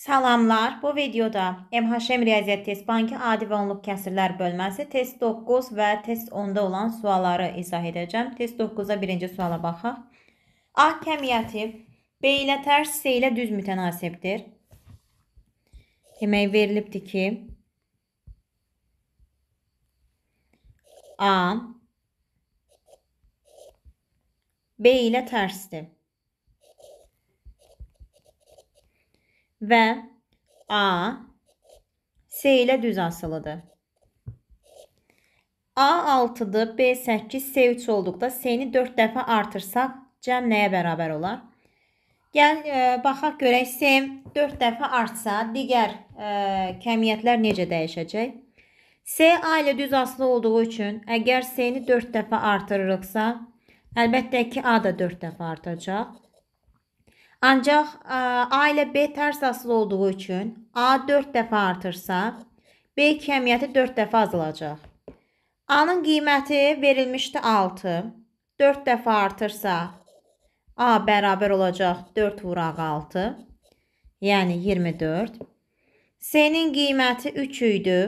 Salamlar, bu videoda MHM Riyaziyyat Test Bankı adi və onluq kəsirlər bölməsi test 9 və test 10-da olan sualları izah edəcəm. Test 9-a birinci suala baxaq. A kəmiyyəti B ilə tərs, C ilə düz mütənasibdir. Demək verilibdir ki, A B ilə tərsdir. və A S ilə düz asılıdır. A 6-dır, B 8, S 3 olduqda S-ni 4 dəfə artırsaq cəm nəyə bərabər olar? Gəl e, baxaq görək S 4 dəfə artsa digər e, kəmiyyətlər necə dəyişəcək? S A ilə düz asılı olduğu üçün əgər S-ni 4 dəfə artırırıqsa, əlbəttə ki A da 4 dəfə artacaq. Ancaq e, A ilə B tərs asılı olduğu üçün A 4 dəfə artırsa, B kəmiyyəti 4 dəfə azalacaq. A-nın qiyməti verilmişdi 6. 4 dəfə artırsa, A bərabər olacaq 4 vuraq 6, yəni 24. C-nin qiyməti 3 idi.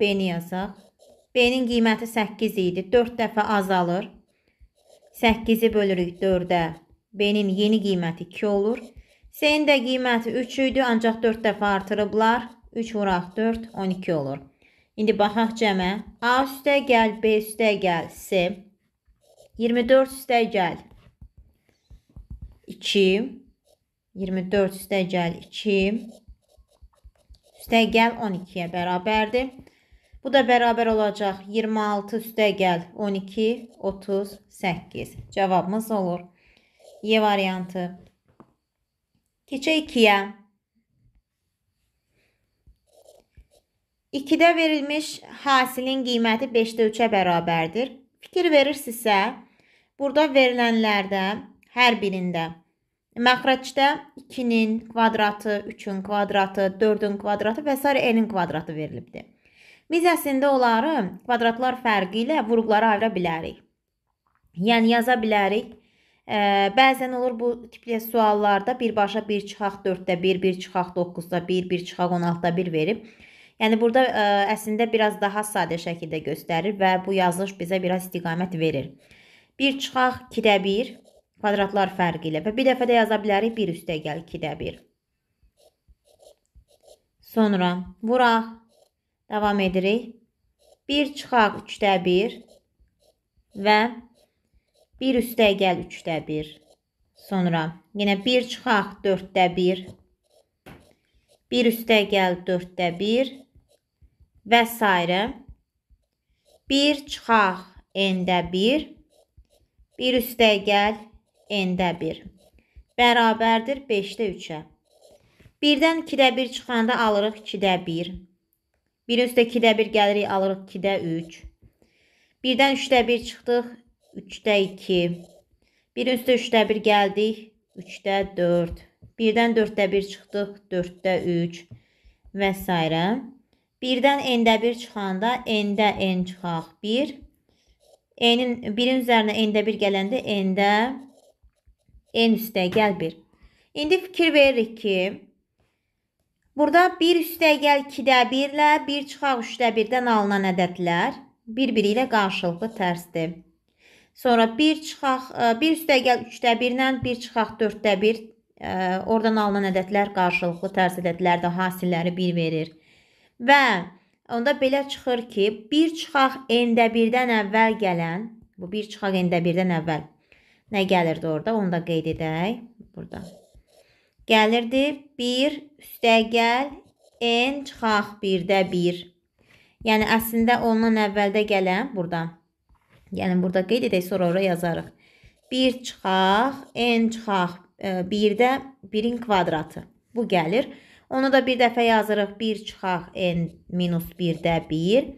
B-ni yazaq. B-nin qiyməti 8 idi. 4 dəfə azalır. 8-i bölürük 4-ə. B-nin yeni qiyməti 2 olur. C-nin də qiyməti 3 idi, ancaq 4 dəfə artırıblar. 3 vuraq 4, 12 olur. İndi baxaq cəmə. A üstə gəl, B üstə gəl, C. 24 üstə gəl. 2. 24 üstə gəl, 2. Üstə gəl 12-yə bərabərdir. Bu da bərabər olacaq 26 üstə gəl 12, 38. Cavabımız olur. E variantı. Keçə 2-yə. 2-də verilmiş hasilin qiyməti 5-də 3-ə bərabərdir. Fikir verirsinizsə, burada verilənlərdə hər birində məxrəcdə 2-nin kvadratı, 3-ün kvadratı, 4-ün kvadratı və s. n-in kvadratı verilibdir. Biz əslində onları kvadratlar fərqi ilə vurğulara ayıra bilərik. Yəni yaza bilərik Ə, bəzən olur bu tipli suallarda birbaşa 1 çıxaq 4-də 1, 1 çıxaq 9-da 1, 1 çıxaq 16-da 1 verib. Yəni burada ə, e, əslində biraz daha sadə şəkildə göstərir və bu yazılış bizə biraz istiqamət verir. 1 çıxaq 2-də 1 kvadratlar fərqi ilə və bir dəfə də yaza bilərik 1 üstə gəl 2-də 1. Sonra vuraq. Davam edirik. 1 çıxaq 3-də 1 və 1 üstə gəl 3də 1. Sonra yenə 1 çıxaq 4də 1. 1 üstə gəl 4də 1 və s. 1 çıxaq n-də 1. 1 üstə gəl n-də 1. Bərabərdir 5-də 3-ə. 1-dən 2-də 1 çıxanda alırıq 2-də 1. 1 üstə 2-də 1 gəlirik, alırıq 2-də 3. 1-dən 3-də 1 çıxdıq, 3-də 2. 1 üstə 3-də 1 gəldik. 3-də 4. 1-dən 4-də 1 çıxdıq. 4-də 3 və s. 1-dən n-də 1 çıxanda n-də n çıxaq 1. n-in 1-in üzərinə n-də 1 gələndə n-də n üstə gəl 1. İndi fikir veririk ki, burada 1 üstə gəl 2-də 1 ilə 1 çıxaq 3-də 1-dən alınan ədədlər bir-biri ilə qarşılıqlı tərsdir. Sonra 1 çıxaq, 1 e, üstəgəl 3də 1-lə 1 çıxaq 4də 1. E, oradan alınan ədədlər qarşılıqlı tərs ədədlərdə hasilləri 1 verir. Və onda belə çıxır ki, 1 çıxaq n-də 1-dən əvvəl gələn, bu 1 çıxaq n-də 1-dən əvvəl nə gəlirdi orada? Onu da qeyd edək burada. Gəlirdi 1 üstəgəl n çıxaq 1-də 1. Yəni əslində ondan əvvəldə gələn burada Yəni burada qeyd edək, sonra ora yazarıq. 1 çıxaq, n çıxaq, 1-də e, 1-in kvadratı. Bu gəlir. Onu da bir dəfə yazırıq, 1 çıxaq, n minus 1-də 1.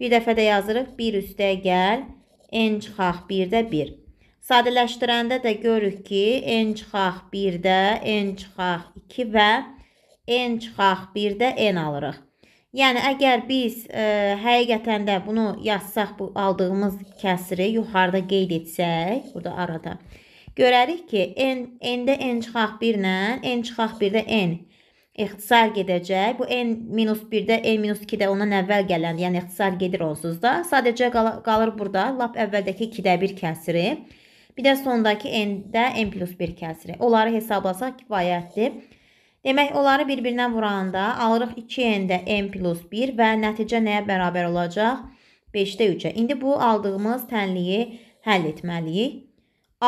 Bir dəfə də yazırıq, 1 üstə gəl, n çıxaq, 1-də 1. Sadələşdirəndə də görürük ki, n çıxaq 1-də, n çıxaq 2 və n çıxaq 1-də n alırıq. Yəni əgər biz ə, e, həqiqətən də bunu yazsaq, bu aldığımız kəsiri yuxarıda qeyd etsək, burada arada görərik ki, n n-də n çıxaq 1 ilə n çıxaq 1-də n ixtisar gedəcək. Bu n minus 1-də n minus 2-də ondan əvvəl gələn, yəni ixtisar gedir onsuz da. Sadəcə qal qalır burada lap əvvəldəki 2-də 1 kəsiri. Bir də sondakı n-də n plus 1 kəsiri. Onları hesablasaq kifayətdir. Demək onları bir-birindən vuranda alırıq 2n-də n plus 1 və nəticə nəyə bərabər olacaq? 5-də 3-ə. İndi bu aldığımız tənliyi həll etməliyik.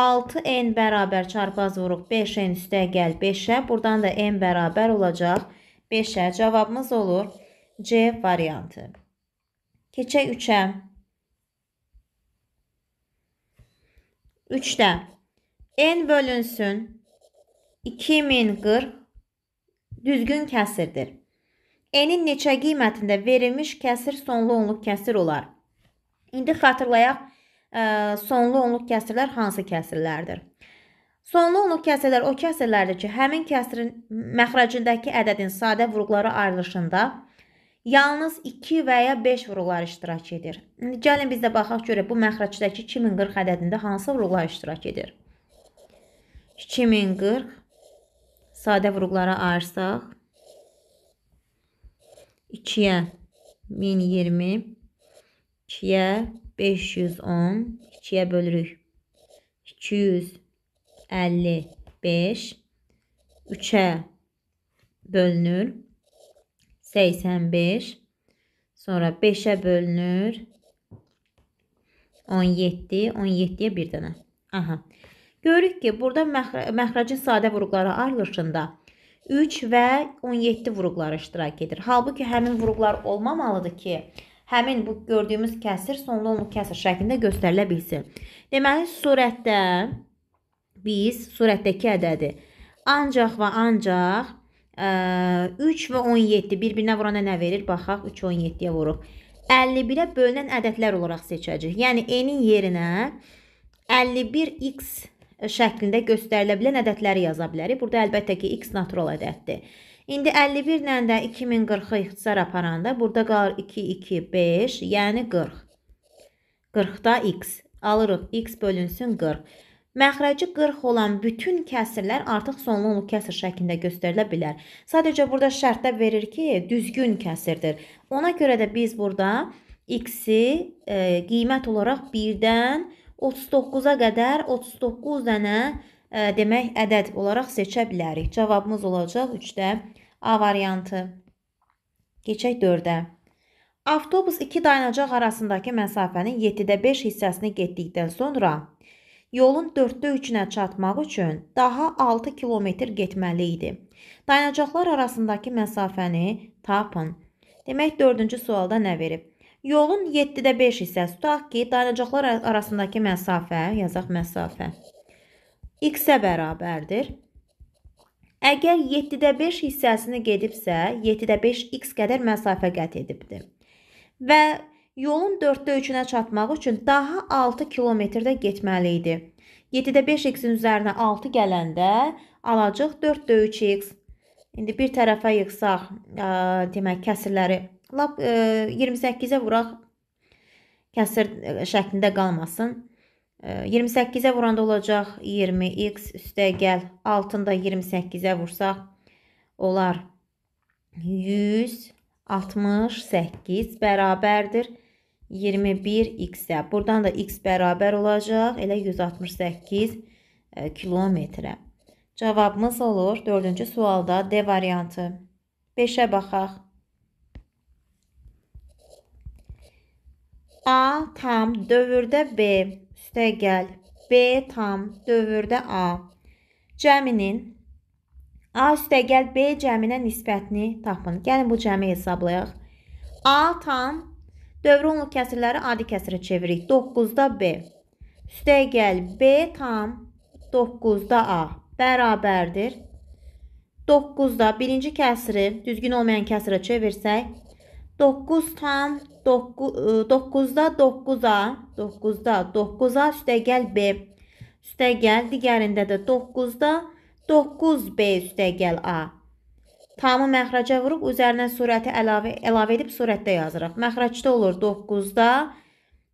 6n bərabər çarpaz vuruq 5n üstə gəl 5-ə. Buradan da n bərabər olacaq 5-ə. Cavabımız olur C variantı. Keçək 3-ə. 3-də n bölünsün 2040 düzgün kəsirdir. Enin neçə qiymətində verilmiş kəsir sonlu onluq kəsir olar? İndi xatırlayaq, e, sonlu onluq kəsirlər hansı kəsirlərdir? Sonlu onluq kəsirlər o kəsirlərdir ki, həmin kəsirin məxrəcindəki ədədin sadə vurğuları ayrılışında yalnız 2 və ya 5 vurğular iştirak edir. İndi gəlin biz də baxaq görək bu məxrəcdəki 2040 ədədində hansı vurğular iştirak edir? 2040 sadə vurğulara ayırsaq 2-yə 1020 2-yə 510 2-yə bölürük 255 3-ə bölünür 85 sonra 5-ə bölünür 17 17-yə bir dənə aha Görürük ki, burada məxracın sadə vurğuları ayrılışında 3 və 17 vurğuları iştirak edir. Halbuki həmin vurğular olmamalıdır ki, həmin bu gördüyümüz kəsir sonlu onluq kəsir şəklində göstərilə bilsin. Deməli, surətdə biz surətdəki ədədi ancaq və ancaq ə, e, 3 və 17 bir-birinə vuranda nə verir? Baxaq, 3 17-yə vurub. 51-ə bölünən ədədlər olaraq seçəcəyik. Yəni n-in yerinə 51x şəklində göstərilə bilən ədədləri yaza bilərik. Burada əlbəttə ki, x natural ədəddir. İndi 51 ilə də 2040-ı ixtisar aparanda burada qalır 2, 2, 5, yəni 40. 40-da x. Alırıq x bölünsün 40. Məxrəci 40 olan bütün kəsirlər artıq sonluqlu kəsir şəklində göstərilə bilər. Sadəcə burada şərtdə verir ki, düzgün kəsirdir. Ona görə də biz burada x-i e, qiymət olaraq 1-dən 1-dən 39-a qədər 39 dənə ə, e, demək ədəd olaraq seçə bilərik. Cavabımız olacaq 3-də A variantı. Keçək 4-də. Avtobus 2 dayanacaq arasındakı məsafənin 7-də 5 hissəsini getdikdən sonra yolun 4-də 3-nə çatmaq üçün daha 6 kilometr getməli idi. Dayanacaqlar arasındakı məsafəni tapın. Demək 4-cü sualda nə verib? Yolun 7-də 5 hissəsi tutaq ki, dayanacaqlar arasındakı məsafə, yazaq məsafə, x-ə bərabərdir. Əgər 7-də 5 hissəsini gedibsə, 7-də 5 x qədər məsafə qət edibdir. Və yolun 4-də 3-ünə çatmaq üçün daha 6 kilometrdə getməli idi. 7-də 5 x-in üzərinə 6 gələndə alacaq 4-də 3 x. İndi bir tərəfə yıxsaq, ə, demək, kəsirləri Lap e, 28-ə vuraq kəsir e, şəklində qalmasın. E, 28-ə vuranda olacaq 20x üstə gəl. Altında 28-ə vursaq olar 168 bərabərdir 21x-ə. Buradan da x bərabər olacaq elə 168 e, kilometrə. Cavabımız olur 4-cü sualda D variantı. 5-ə baxaq. A tam dövrdə B üstəgəl B tam dövrdə A cəminin A üstəgəl B cəminə nisbətini tapın. Gəlin bu cəmi hesablayaq. A tam dövrü onluq kəsirləri adi kəsirə çevirik. 9-da B üstəgəl B tam 9-da A bərabərdir. 9-da birinci kəsiri düzgün olmayan kəsirə çevirsək 9 tam 9-da 9-a, 9-da 9-a üstəgəl B. Üstəgəl digərində də 9-da 9B üstəgəl A. Tamı məxrəcə vurub üzərinə surəti əlavə, əlavə edib surətdə yazırıq. Məxrəcdə olur 9-da,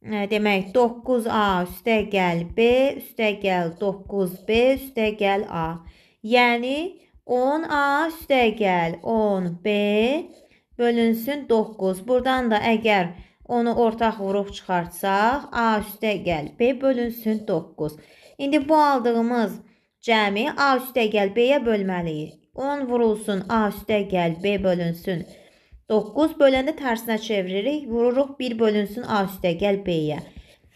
e, demək 9A üstəgəl B üstəgəl 9B üstəgəl A. Yəni 10A üstəgəl 10B üstəgəl bölünsün 9. Buradan da əgər onu ortaq vuruq çıxartsaq, A üstə gəl B bölünsün 9. İndi bu aldığımız cəmi A üstə gəl B-yə bölməliyik. 10 vurulsun A üstə gəl B bölünsün 9 böləndə tərsinə çeviririk. Vururuq 1 bölünsün A üstə gəl B-yə.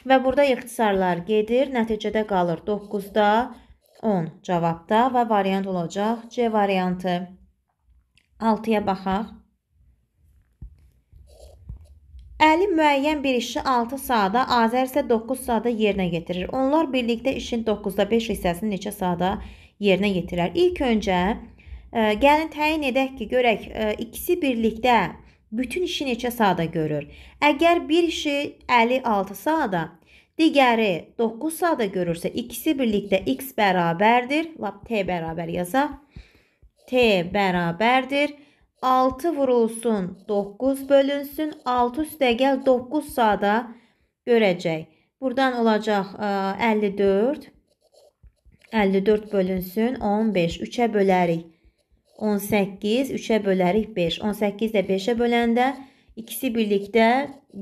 Və burada ixtisarlar gedir. Nəticədə qalır 9-da 10 cavabda və variant olacaq C variantı. 6-ya baxaq. Əli müəyyən bir işi 6 saata, Azər isə 9 saata yerinə yetirir. Onlar birlikdə işin 9-da 5 hissəsini neçə saata yerinə yetirər? İlk öncə ə, e, gəlin təyin edək ki, görək ə, e, ikisi birlikdə bütün işi neçə saata görür. Əgər bir işi Əli 6 saata, digəri 9 saata görürsə, ikisi birlikdə x bərabərdir, lap t bərabər yazaq. t bərabərdir 6 vurulsun 9 bölünsün 6 üstə gəl 9 sada görəcək. Buradan olacaq 54. E, 54 bölünsün 15. 3-ə bölərik. 18. 3-ə bölərik 5. 18 də 5-ə böləndə ikisi birlikdə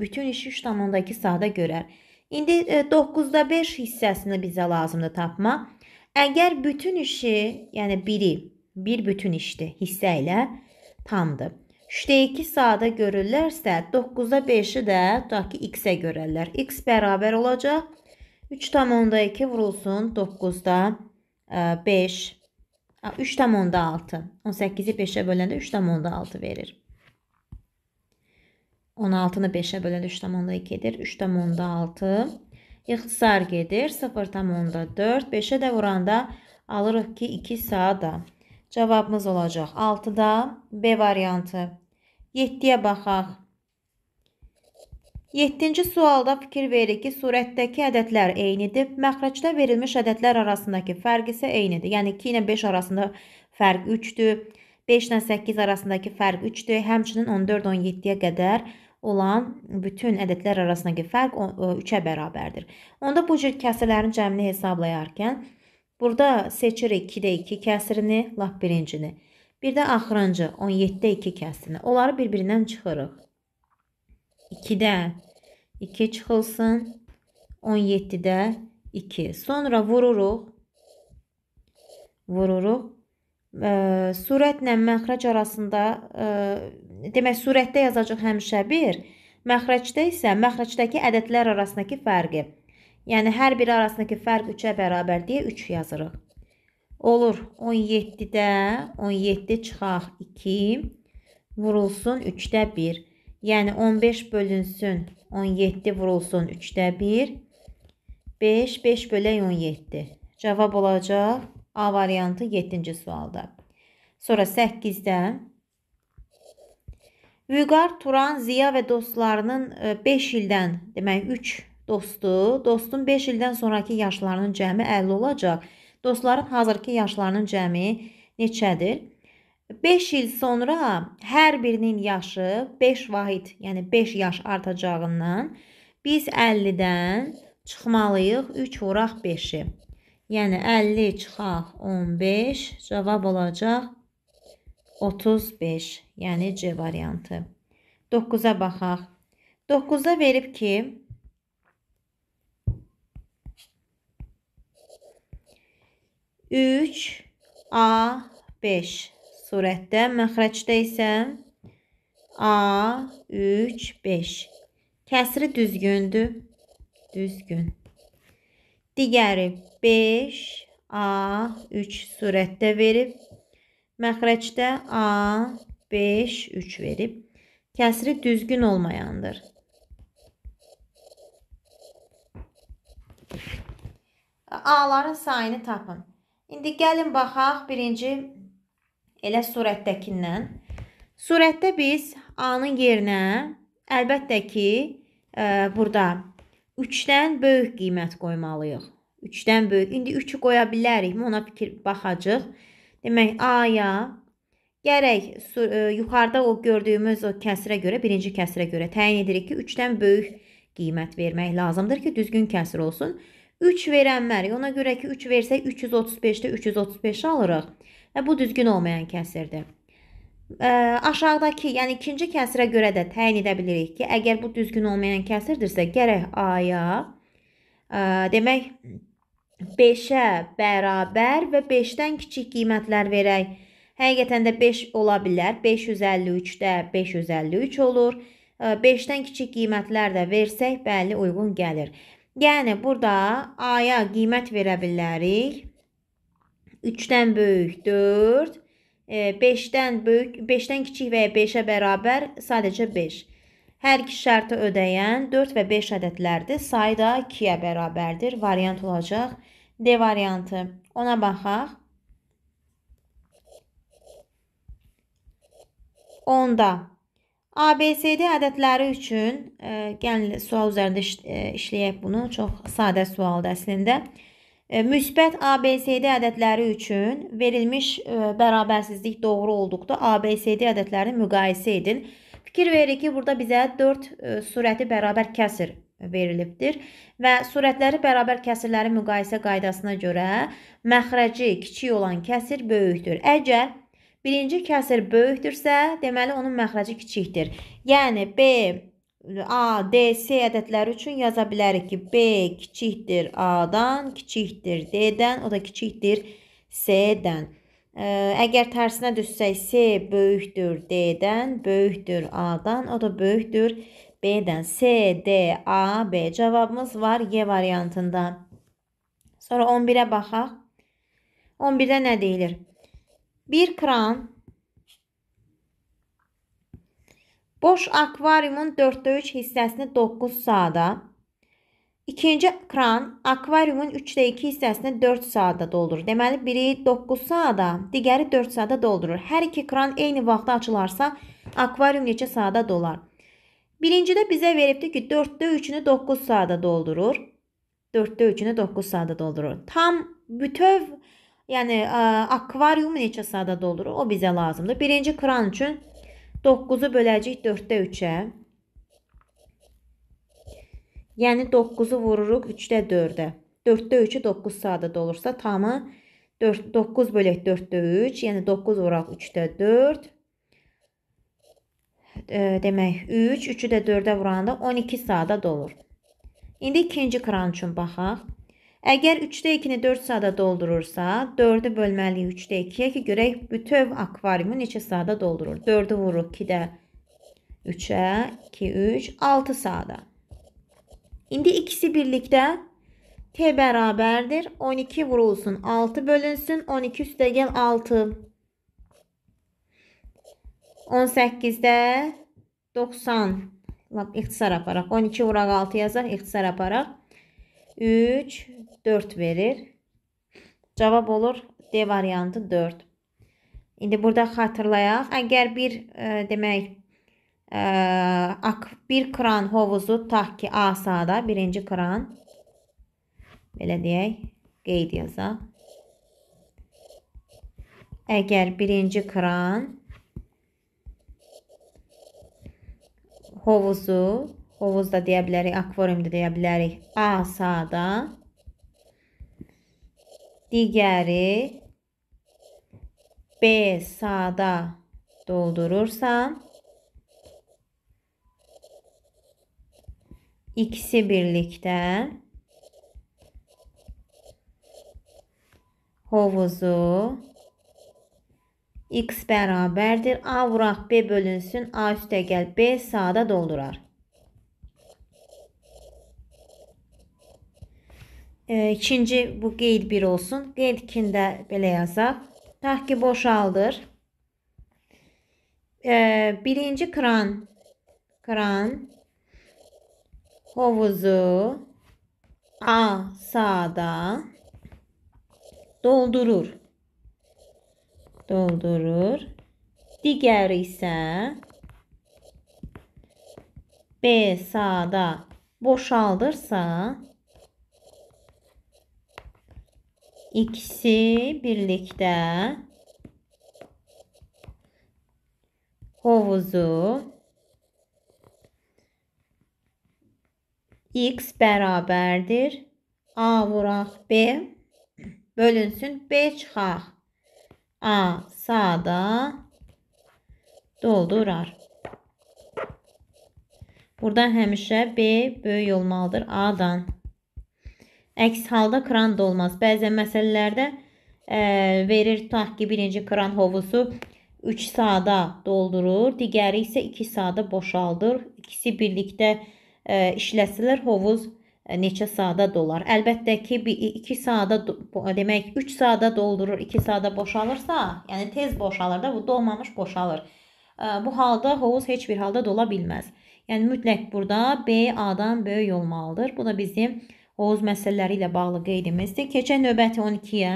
bütün işi 3,2 saata görər. İndi 9-da e, 5 hissəsini bizə lazımdır tapmaq. Əgər bütün işi, yəni biri, bir bütün işdir hissə ilə tamdır. 3-də 2 sadə görürlərsə, 9-da 5-i də tutaq ki, x-ə görərlər. x bərabər olacaq. 3,2 vurulsun 9-da 5. 3,6. 18-i 5-ə böləndə 3,6 verir. 16-nı 5-ə böləndə 3,2 edir. 3,6 ixtisar gedir. 0,4. 5-ə də vuranda alırıq ki, 2 sadə. Cavabımız olacaq 6-da B variantı. 7-yə baxaq. 7-ci sualda fikir veririk ki, surətdəki ədədlər eynidir. Məxrəcdə verilmiş ədədlər arasındakı fərq isə eynidir. Yəni 2 ilə 5 arasında fərq 3-dür. 5 ilə 8 arasındakı fərq 3-dür. Həmçinin 14-17-yə qədər olan bütün ədədlər arasındakı fərq 3-ə bərabərdir. Onda bu cür kəsələrin cəmini hesablayarkən Burada seçirik 2-də 2 kəsirini, lap birincini. Bir də axırıncı 17-də 2 kəsirini. Onları bir-birindən çıxırıq. 2-də 2 çıxılsın. 17-də 2. Sonra vururuq. Vururuq. E, sürətlə məxrəc arasında, e, demək sürətdə yazacaq həmişə 1, məxrəcdə isə məxrəcdəki ədədlər arasındakı fərqi. Yəni hər biri arasındakı fərq 3-ə bərabər deyə 3 yazırıq. Olur 17-də 17 çıxaq 2 vurulsun 3-də 1. Yəni 15 bölünsün 17 vurulsun 3-də 1. 5, 5 bölək 17. Cavab olacaq A variantı 7-ci sualda. Sonra 8-dən Vüqar Turan Ziya və dostlarının 5 e, ildən, demək 3 dostu, dostun 5 ildən sonrakı yaşlarının cəmi 50 olacaq. Dostların hazırki yaşlarının cəmi neçədir? 5 il sonra hər birinin yaşı 5 vahid, yəni 5 yaş artacağından biz 50-dən çıxmalıyıq 3 vuraq 5-i. Yəni 50 çıxaq 15, cavab olacaq 35, yəni C variantı. 9-a baxaq. 9-da verib ki, 3A5 surətdə. Mən xərəcdə isə A3-5. Kəsri düzgündür. Düzgün. Digəri 5A3 surətdə verib. Məxrəcdə A5-3 verib. Kəsri düzgün olmayandır. A-ların sayını tapın. İndi gəlin baxaq birinci elə surətdəkindən. Surətdə biz A-nın yerinə əlbəttə ki, ə, e, burada 3-dən böyük qiymət qoymalıyıq. 3-dən böyük. İndi 3-ü qoya bilərikmi? Ona fikir baxacağıq. Demək A-ya gərək su, ə, e, yuxarıda o gördüyümüz o kəsrə görə, birinci kəsrə görə təyin edirik ki, 3-dən böyük qiymət vermək lazımdır ki, düzgün kəsr olsun. 3 verənmərik. Ona görə ki, 3 versək 335-də 335 alırıq. Və bu düzgün olmayan kəsirdir. Ə, aşağıdakı, yəni ikinci kəsirə görə də təyin edə bilirik ki, əgər bu düzgün olmayan kəsirdirsə, gərək A-ya demək 5-ə bərabər və 5-dən kiçik qiymətlər verək. Həqiqətən də 5 ola bilər. 553-də 553 olur. 5-dən kiçik qiymətlər də versək, bəli, uyğun gəlir. Yəni burada A-ya qiymət verə bilərik. 3-dən böyük 4, 5-dən e, böyük, 5-dən kiçik və ya 5-ə bərabər sadəcə 5. Hər iki şərti ödəyən 4 və 5 ədədlərdir. Sayı da 2-yə bərabərdir. Variant olacaq D variantı. Ona baxaq. 10-da ABCD ədədləri üçün e, gəlin sual üzərində iş, e, işləyək bunu. Çox sadə sualdır əslində. E, müsbət ABCD ədədləri üçün verilmiş e, bərabərsizlik doğru olduqda ABCD ədədlərini müqayisə edin. Fikir verir ki, burada bizə 4 e, surəti bərabər kəsir verilibdir və surətləri bərabər kəsirləri müqayisə qaydasına görə məxrəci kiçik olan kəsir böyükdür. Əgər birinci kəsr böyükdürsə, deməli onun məxrəci kiçikdir. Yəni B, A, D, C ədədləri üçün yaza bilərik ki, B kiçikdir A-dan, kiçikdir D-dən, o da kiçikdir C-dən. Əgər tərsinə düşsək, C böyükdür D-dən, böyükdür A-dan, o da böyükdür B-dən. C, D, A, B cavabımız var Y variantında. Sonra 11-ə baxaq. 11-də nə deyilir? Bir kran boş akvariumun 4-də 3 hissəsini 9 saata, ikinci kran akvariumun 3-də 2 hissəsini 4 saata doldurur. Deməli, biri 9 saata, digəri 4 saata doldurur. Hər iki kran eyni vaxtda açılarsa, akvarium neçə saata dolar? Birincidə bizə veribdi ki, 4-də 3-ünü 9 saata doldurur. 4-də 3-ünü 9 saata doldurur. Tam bütöv Yəni ə, akvarium neçə sada dolur? O bizə lazımdır. Birinci kran üçün 9-u böləcəyik 4-də 3-ə. Yəni 9-u vururuq 3-də 4-ə. 4-də 3-ü 9 sadə olursa tamı 4, 9 bölək 4-də 3. Yəni 9 vuraq 3-də 4. E, demək 3. 3-ü də 4-ə vuranda 12 sadə olur. İndi ikinci kran üçün baxaq. Əgər 3-də 2-ni 4 saata doldurursa, 4-ü bölməliyik 3-də 2-yə ki, görək bütöv akvariumu neçə saata doldurur. 4-ü vururuq 2-də 3-ə, 2, 3, 6 saata. İndi ikisi birlikdə T bərabərdir. 12 vurulsun, 6 bölünsün. 12 üstə gəl 6. 18-də 90 İxtisar aparaq. 12 vuraq 6 yazaq. İxtisar aparaq. 3 4 verir. Cavab olur D variantı 4. İndi burada xatırlayaq. Əgər bir ə, e, demək ə, e, ak, bir kran hovuzu taq ki asada birinci kran belə deyək qeyd yazaq. Əgər birinci kran hovuzu hovuzda deyə bilərik, akvariumda deyə bilərik asada digəri B sağda doldurursam ikisi birlikdə hovuzu x bərabərdir. A vuraq B bölünsün. A üstə gəl B sağda doldurar. E, ikinci bu qeyd 1 olsun. Qeyd 2-ni də belə yazaq. Tutaq ki, boşaldır. Ee, birinci kran kran hovuzu A sağda doldurur. Doldurur. Digəri isə B sağda boşaldırsa ikisi birlikdə hovuzu x bərabərdir a vuraq b bölünsün b çıxaq a sağda doldurar. Burada həmişə b böyük olmalıdır a-dan. Əks halda kran da olmaz. Bəzən məsələlərdə ə, e, verir tutaq ki, birinci kran hovuzu 3 saata doldurur, digəri isə 2 saata boşaldır. İkisi birlikdə ə, e, işləsələr hovuz ə, e, neçə saata dolar? Əlbəttə ki, 2 saata demək 3 saata doldurur, 2 saata boşalırsa, yəni tez boşalır da, bu dolmamış boşalır. Ə, bu halda hovuz heç bir halda dola bilməz. Yəni mütləq burada B A-dan böyük olmalıdır. Bu da bizim Oğuz məsələləri ilə bağlı qeydimizdir. Keçək növbəti 12-yə.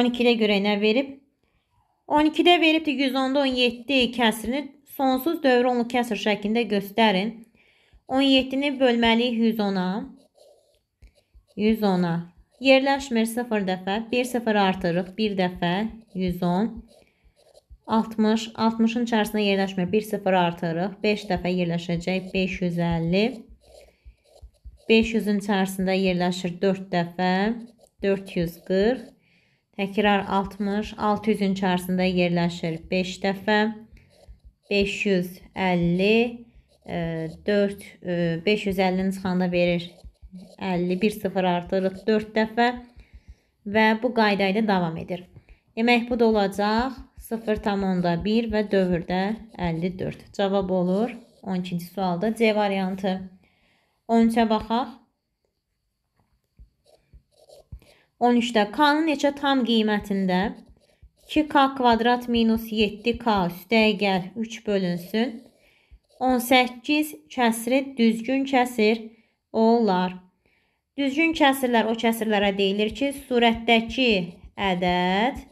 On ikidə görə nə verib? 12-də veribdir 110-da 17 kəsirini sonsuz dövrü onlu kəsir şəklində göstərin. 17-ni bölməliyik 110-a. 110-a. Yerləşmir 0 dəfə, 1 0 artırıq 1 dəfə 110. 60, 60-ın içərisində yerləşmə 1 sıfır artırırıq. 5 dəfə yerləşəcək 550. 500-ün içərisində yerləşir 4 dəfə 440. Təkrar 60, 600-ün içərisində yerləşir 5 dəfə 550. 4 550-nin çıxanda verir 50 1 0 artırırıq 4 dəfə və bu qayda ilə davam edir. Demək bu da olacaq 0,1 və dövrdə 54. Cavab olur 12-ci sualda C variantı. 13-ə baxaq. 13-də K-nın neçə tam qiymətində 2K kvadrat minus 7K üstə gəl 3 bölünsün. 18 kəsiri düzgün kəsir olar. Düzgün kəsirlər o kəsirlərə deyilir ki, surətdəki ədəd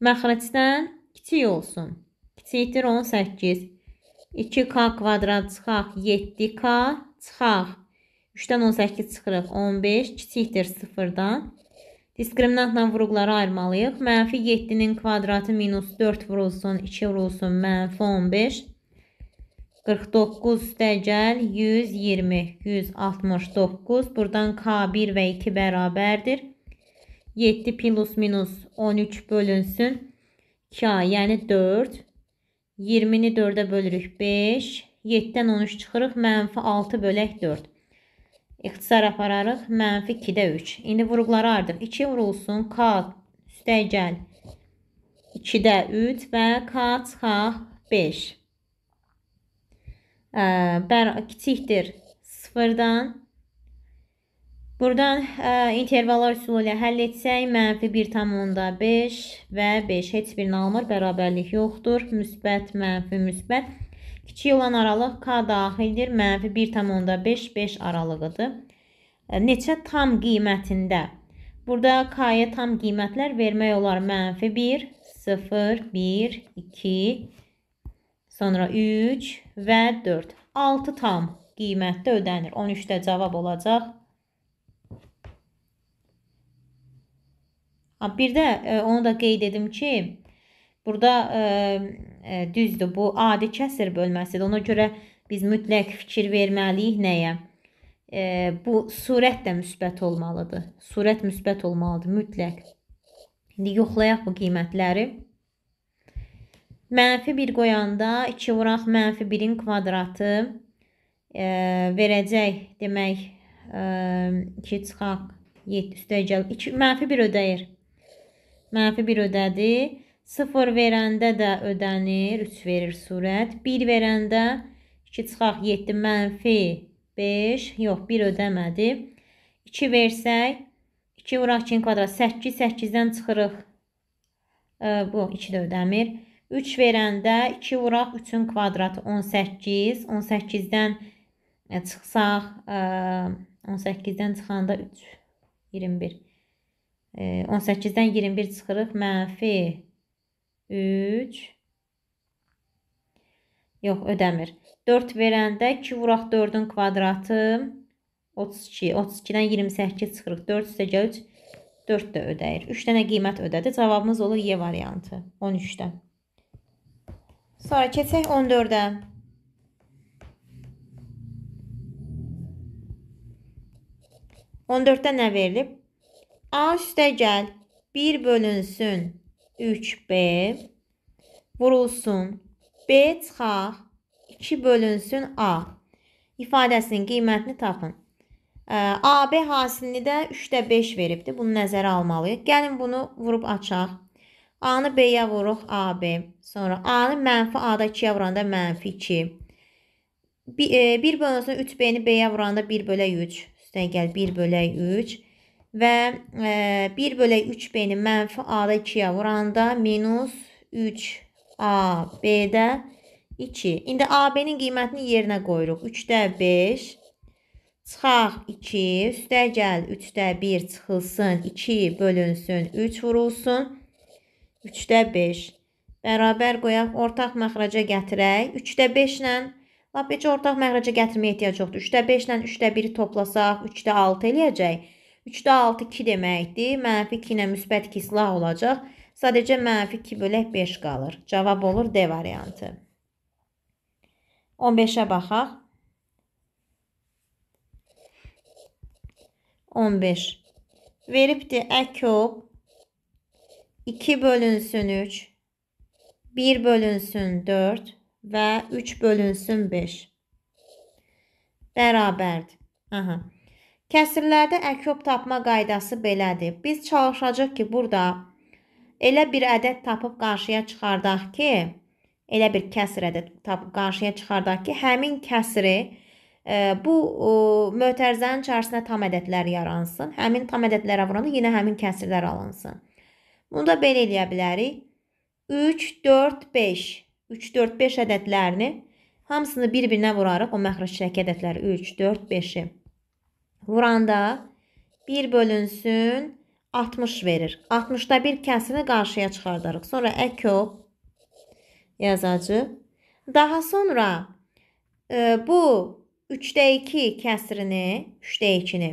Məxrəcdən kiçik olsun. Kiçikdir 18. 2k kvadrat çıxaq 7k çıxaq. 3-dən 18 çıxırıq 15 kiçikdir 0-dan. Diskriminantla vuruqları ayırmalıyıq. Mənfi 7-nin kvadratı minus 4 vurulsun 2 vurulsun mənfi 15. 49 üstəgəl 120, 169. Buradan K1 və 2 bərabərdir. 7 plus minus 13 bölünsün 2A yəni 4. 20-ni 4-ə bölürük 5. 7-dən 13 çıxırıq. Mənfi 6 bölək 4. İxtisar apararıq. Mənfi 2-də 3. İndi vuruqları artıq 2 vurulsun. K üstəyə gəl. 2-də 3 və K çıxaq 5. Bər kiçikdir 0-dan Buradan ə, e, intervallar üsulu ilə həll etsək, mənfi 1,5 və 5 heç birini almır, bərabərlik yoxdur. Müsbət, mənfi, müsbət. Kiçik olan aralıq K daxildir, mənfi 1,5, 5 aralığıdır. E, neçə tam qiymətində? Burada K-yə tam qiymətlər vermək olar. Mənfi 1, 0, 1, 2, sonra 3 və 4. 6 tam qiymətdə ödənir. 13-də cavab olacaq Bir də e, onu da qeyd edim ki, burada e, e, düzdür, bu adi kəsir bölməsidir. Ona görə biz mütləq fikir verməliyik nəyə? Bu surət də müsbət olmalıdır. Surət müsbət olmalıdır mütləq. İndi yoxlayaq bu qiymətləri. Mənfi 1 qoyanda 2 vuraq mənfi 1-in kvadratı e, verəcək demək e, 2 çıxaq 7 üstə gəl 2 mənfi 1 ödəyir. Mənfi 1 ödədi. 0 verəndə də ödənir. 3 verir surət. 1 verəndə 2 çıxaq 7 mənfi 5. Yox 1 ödəmədi. 2 versək 2 vuraq 2-nin kvadratı 8. 8-dən çıxırıq. E, bu 2 də ödəmir. 3 verəndə 2 vuraq 3-ün kvadratı 18. 18-dən çıxsaq, e, 18-dən çıxanda 3, 21. 18-dən 21 çıxırıq. Mənfi 3. Yox, ödəmir. 4 verəndə 2 vuraq 4-ün kvadratı 32. 32-dən 28 çıxırıq. 4 üstə gəl 3. 4 də ödəyir. 3 dənə qiymət ödədi. Cavabımız olur Y variantı. 13-də. Sonra keçək 14-də. On dörddə nə verilib? A üstə gəl. 1 bölünsün 3B. Vurulsun. B çıxaq. 2 bölünsün A. İfadəsinin qiymətini tapın. AB hasilini də 3də 5 veribdir. Bunu nəzərə almalıyıq. Gəlin bunu vurub açaq. A-nı B-yə vuruq AB. Sonra A-nı mənfi A-da 2-yə vuranda mənfi 2. 1 e, bölünsün 3B-ni B-yə vuranda 1 bölək 3. Üstə gəl 1 bölək 3 və 1 e, bölək 3B-ni mənfi A-da 2-yə vuranda minus 3AB-də 2. İndi AB-nin qiymətini yerinə qoyuruq. 3-də 5, çıxaq 2, üstə gəl 3-də 1 çıxılsın, 2 bölünsün, 3 vurulsun, 3-də 5. Bərabər qoyaq, ortaq məxraca gətirək. 3-də 5 ilə Lap heç ortaq məxraca gətirməyə ehtiyac yoxdur. 3-də 5 ilə 3-də 1-i toplasaq, 3-də 6 eləyəcək. 3-də 6 2 deməkdir. Mənfi 2 ilə müsbət 2 silah olacaq. Sadəcə mənfi 2 bölək 5 qalır. Cavab olur D variantı. 15-ə baxaq. 15. Veribdir ə köp. 2 bölünsün 3. 1 bölünsün 4 və 3 bölünsün 5. Bərabərdir. Aha. Kəsirlərdə əkrop tapma qaydası belədir. Biz çalışacaq ki, burada elə bir ədəd tapıb qarşıya çıxardaq ki, elə bir kəsir ədəd tapıb qarşıya çıxardaq ki, həmin kəsiri e, bu e, mötərizənin içərisində tam ədədlər yaransın. Həmin tam ədədlərə vuranda yenə həmin kəsirlər alınsın. Bunu da belə eləyə bilərik. 3, 4, 5. 3, 4, 5 ədədlərini hamısını bir-birinə vurarıq. O məxrəcdəki ədədlər 3, 4, 5-i vuranda 1 bölünsün 60 verir. 60'da bir kəsini qarşıya çıxardırıq. Sonra əkop yazacağıq. Daha sonra e, bu 3-də 2 kəsirini, 3-də 2-ni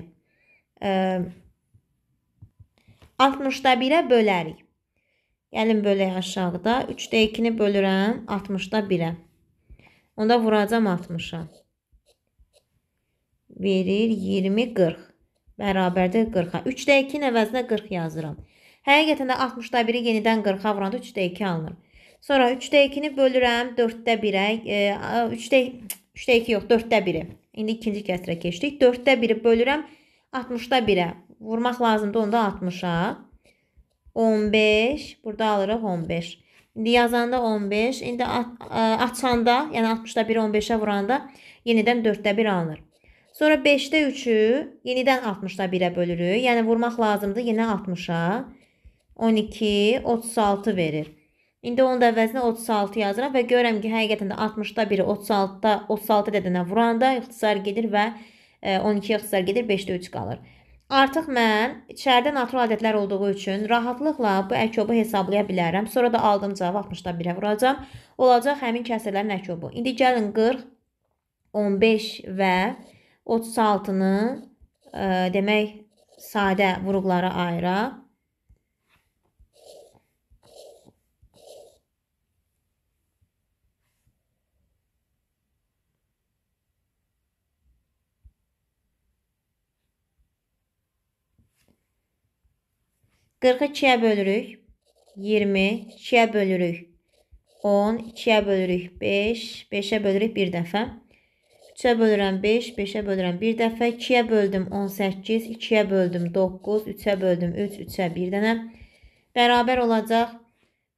e, 60-da 1-ə bölərik. Gəlin bölək aşağıda. 3-də 2-ni bölürəm 60-da 1-ə. Onda vuracam 60-a verir 20 40. Bərabərdir 40-a. 3-də 2 əvəzinə 40 yazıram. Həqiqətən də 60-da 1-i yenidən 40-a vuranda 3-də 2 alınır. Sonra 3-də 2-ni bölürəm 4-də 1-ə. 3-də 3-də 2 yox, 4-də 1-i. İndi ikinci kəsrə keçdik. 4-də 1-i bölürəm 60-da 1-ə. Vurmaq lazımdır onda 60-a. 15. Burada alırıq 15. İndi yazanda 15. İndi e, açanda, yəni 60-da 1-i 15-ə vuranda yenidən 4-də 1 alınır. Sonra 5-də 3-ü yenidən 60-da 1-ə bölürük. Yəni vurmaq lazımdır yenə 60-a. 12, 36 verir. İndi onun da əvəzinə 36 yazıram və görürəm ki, həqiqətən də 60-da 1-i 36-da 36 dedənə vuranda ixtisar gedir və 12-yə e, ixtisar gedir, 5-də 3 qalır. Artıq mən içəridə natural ədədlər olduğu üçün rahatlıqla bu əkobu hesablaya bilərəm. Sonra da aldığım cavabı 60-da 1-ə vuracam. Olacaq həmin kəsrlərin əkobu. İndi gəlin 40, 15 və 36-nı e, demək sadə vurğulara ayıraq. Qırxı ikiyə bölürük. 20 ikiyə bölürük. 10 ikiyə bölürük. 5 5 bölürük bir dəfə. 3-ə bölürəm 5, 5-ə bölürəm 1 dəfə, 2-yə böldüm 18, 2-yə böldüm 9, 3-ə böldüm 3, 3-ə 1 dənə. Bərabər olacaq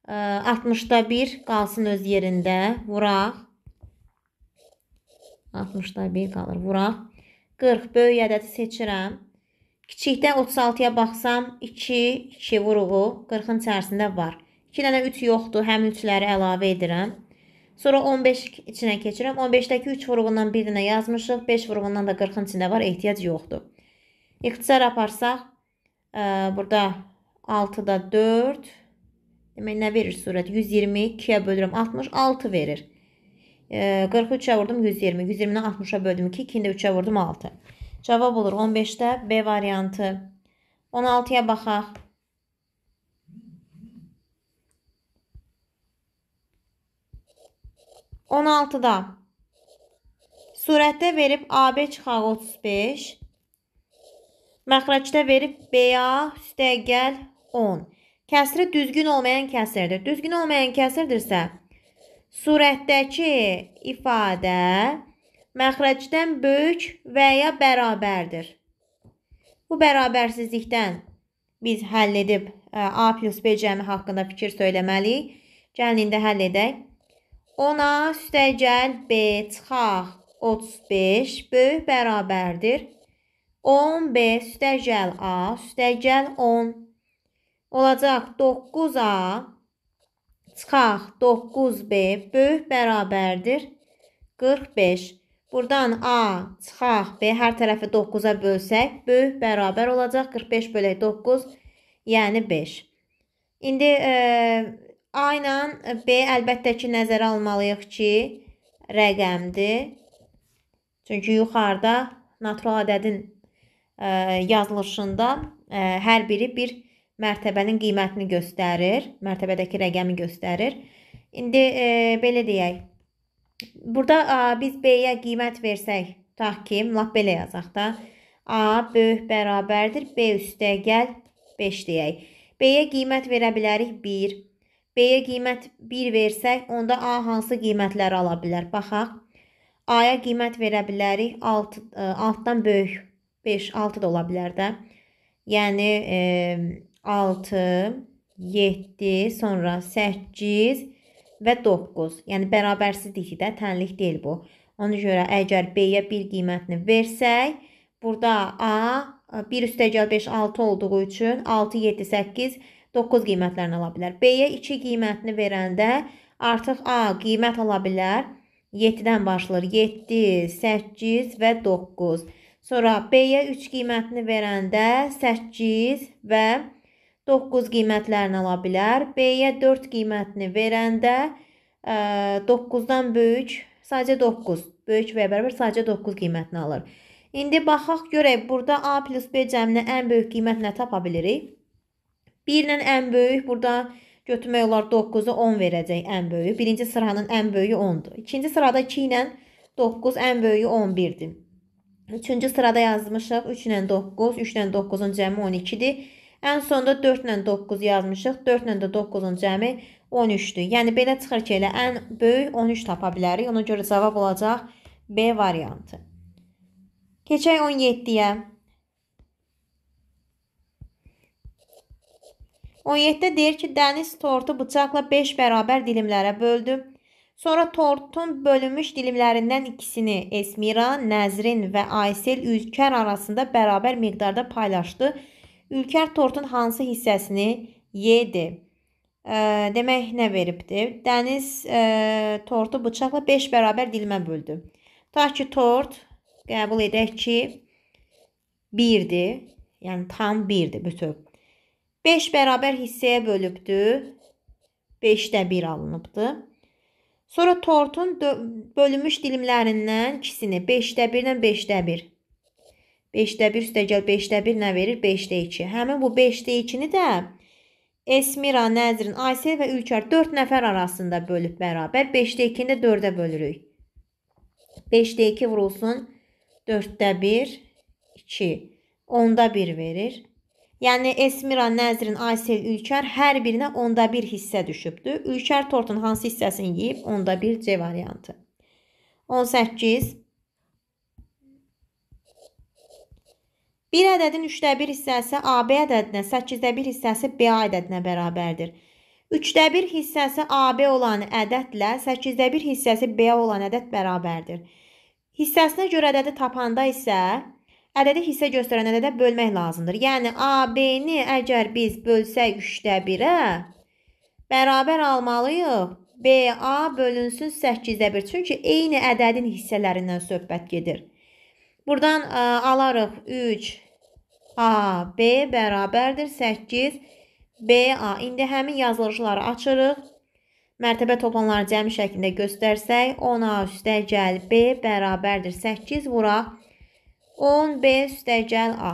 60-da e, 1 qalsın öz yerində, vuraq. 60-da 1 qalır, vuraq. 40 böyük ədədi seçirəm. Kiçikdə 36-ya baxsam 2, 2 vuruğu 40-ın içərisində var. 2 dənə 3 yoxdur, həmin 3-ləri əlavə edirəm. Sonra 15 içinə keçirəm. 15-dəki 3 vurğundan birinə yazmışıq. 5 vurğundan da 40-ın içində var. Ehtiyac yoxdur. İxtisar aparsaq, e, burada 6-da 4. Demək, nə verir sürət? 120, 2-yə bölürəm 60, 6 verir. E, 43-ə vurdum 120. 120-ni 60-a böldüm 2, 2-ni də 3-ə vurdum 6. Cavab olur 15-də B variantı. 16-ya baxaq. 16-da sürətdə verib AB çıxaq 35. Məxrəcdə verib BA üstəgəl 10. Kəsri düzgün olmayan kəsirdir. Düzgün olmayan kəsirdirsə, sürətdəki ifadə məxrəcdən böyük və ya bərabərdir. Bu bərabərsizlikdən biz həll edib e, A plus B cəmi haqqında fikir söyləməliyik. Gəlin indi həll edək. Ona üstəgəl B çıxaq. 35 böyük bərabərdir. 10B üstəgəl A üstəgəl 10. Olacaq 9A çıxaq 9B böyük bərabərdir. 45. Buradan A çıxaq B hər tərəfi 9-a bölsək, böyük bərabər olacaq. 45 bölək 9, yəni 5. İndi... E, A ilə e, B əlbəttə ki, nəzərə almalıyıq ki, rəqəmdir. Çünki yuxarıda natural ədədin e, yazılışında e, hər biri bir mərtəbənin qiymətini göstərir, mərtəbədəki rəqəmi göstərir. İndi belə deyək. Burada biz B-yə qiymət versək, tutaq ki, lap belə yazaq da. A böyük bərabərdir B üstə gəl 5 deyək. B-yə qiymət verə bilərik 1. B-yə qiymət 1 versək, onda A hansı qiymətləri ala bilər? Baxaq. A-ya qiymət verə bilərik 6 6-dan e, böyük 5, 6 da ola bilər də. Yəni e, 6, 7, sonra 8 və 9. Yəni bərabərsizlikdir də, tənlik deyil bu. Ona görə əgər B-yə 1 qiymətini versək, burada A 1 üstəgəl 5 6 olduğu üçün 6 7 8 9 qiymətlərini ala bilər. B-yə 2 qiymətini verəndə artıq A qiymət ala bilər. 7-dən başlayır. 7, 8 və 9. Sonra B-yə 3 qiymətini verəndə 8 və 9 qiymətlərini ala bilər. B-yə 4 qiymətini verəndə 9-dan e, böyük, sadəcə 9, böyük və ya bərabər sadəcə 9 qiymətini alır. İndi baxaq görək, burada A plus B cəminə ən böyük qiymət nə tapa bilirik? 1 ilə ən böyük burada götürmək olar 9-u 10 verəcək ən böyüyü. Birinci sıranın ən böyüyü 10-dur. İkinci sırada 2 ilə 9 ən böyüyü 11-dir. Üçüncü sırada yazmışıq 3 ilə 9, 3 ilə 9-un cəmi 12-dir. Ən sonda 4 ilə 9 yazmışıq. 4 ilə də 9-un cəmi 13-dür. Yəni belə çıxır ki, elə ən böyük 13 tapa bilərik. Ona görə cavab olacaq B variantı. Keçək 17-yə. 17-də deyir ki, Dəniz tortu bıçaqla 5 bərabər dilimlərə böldü. Sonra tortun bölünmüş dilimlərindən ikisini Esmira, Nəzrin və Aysel Ülkər arasında bərabər miqdarda paylaşdı. Ülkər tortun hansı hissəsini yedi? E, demək nə veribdi? Dəniz e, tortu bıçaqla 5 bərabər dilimə böldü. Ta ki tort qəbul edək ki 1-dir. Yəni tam 1-dir bütöv. 5 bərabər hissəyə bölübdür. 5-də 1 alınıbdır. Sonra tortun bölünmüş dilimlərindən ikisini 5-də 1 ilə 5-də 1. 5-də 1 üstəgəl 5-də 1 nə verir? 5-də 2. Həmin bu 5-də 2-ni də Esmira, Nəzrin, Aysel və Ülkər 4 nəfər arasında bölüb bərabər. 5-də 2-ni də 4-ə bölürük. 5-də 2 vurulsun. 4-də 1, 2. 10-da 1 verir. Yəni Esmira, Nəzrin, Aysel, Ülkər hər birinə onda bir hissə düşübdü. Ülkər tortun hansı hissəsini yeyib? Onda bir C variantı. 18. Bir ədədin 3-də 1 hissəsi AB ədədinə, 8-də 1 hissəsi BA ədədinə bərabərdir. 3-də 1 hissəsi AB olan ədədlə 8-də 1 hissəsi BA olan ədəd bərabərdir. Hissəsinə görə ədədi tapanda isə Ədədi hissə göstərən ədədə bölmək lazımdır. Yəni AB-ni əgər biz bölsək 3də 1-ə bərabər almalıyıq. BA bölünsün 8də 1. Çünki eyni ədədin hissələrindən söhbət gedir. Buradan ə, e, alarıq 3 AB bərabərdir 8 BA. İndi həmin yazılışları açırıq. Mərtəbə toplanları cəmi şəklində göstərsək 10A üstə gəl B bərabərdir 8 vuraq 10B üstəgəl A.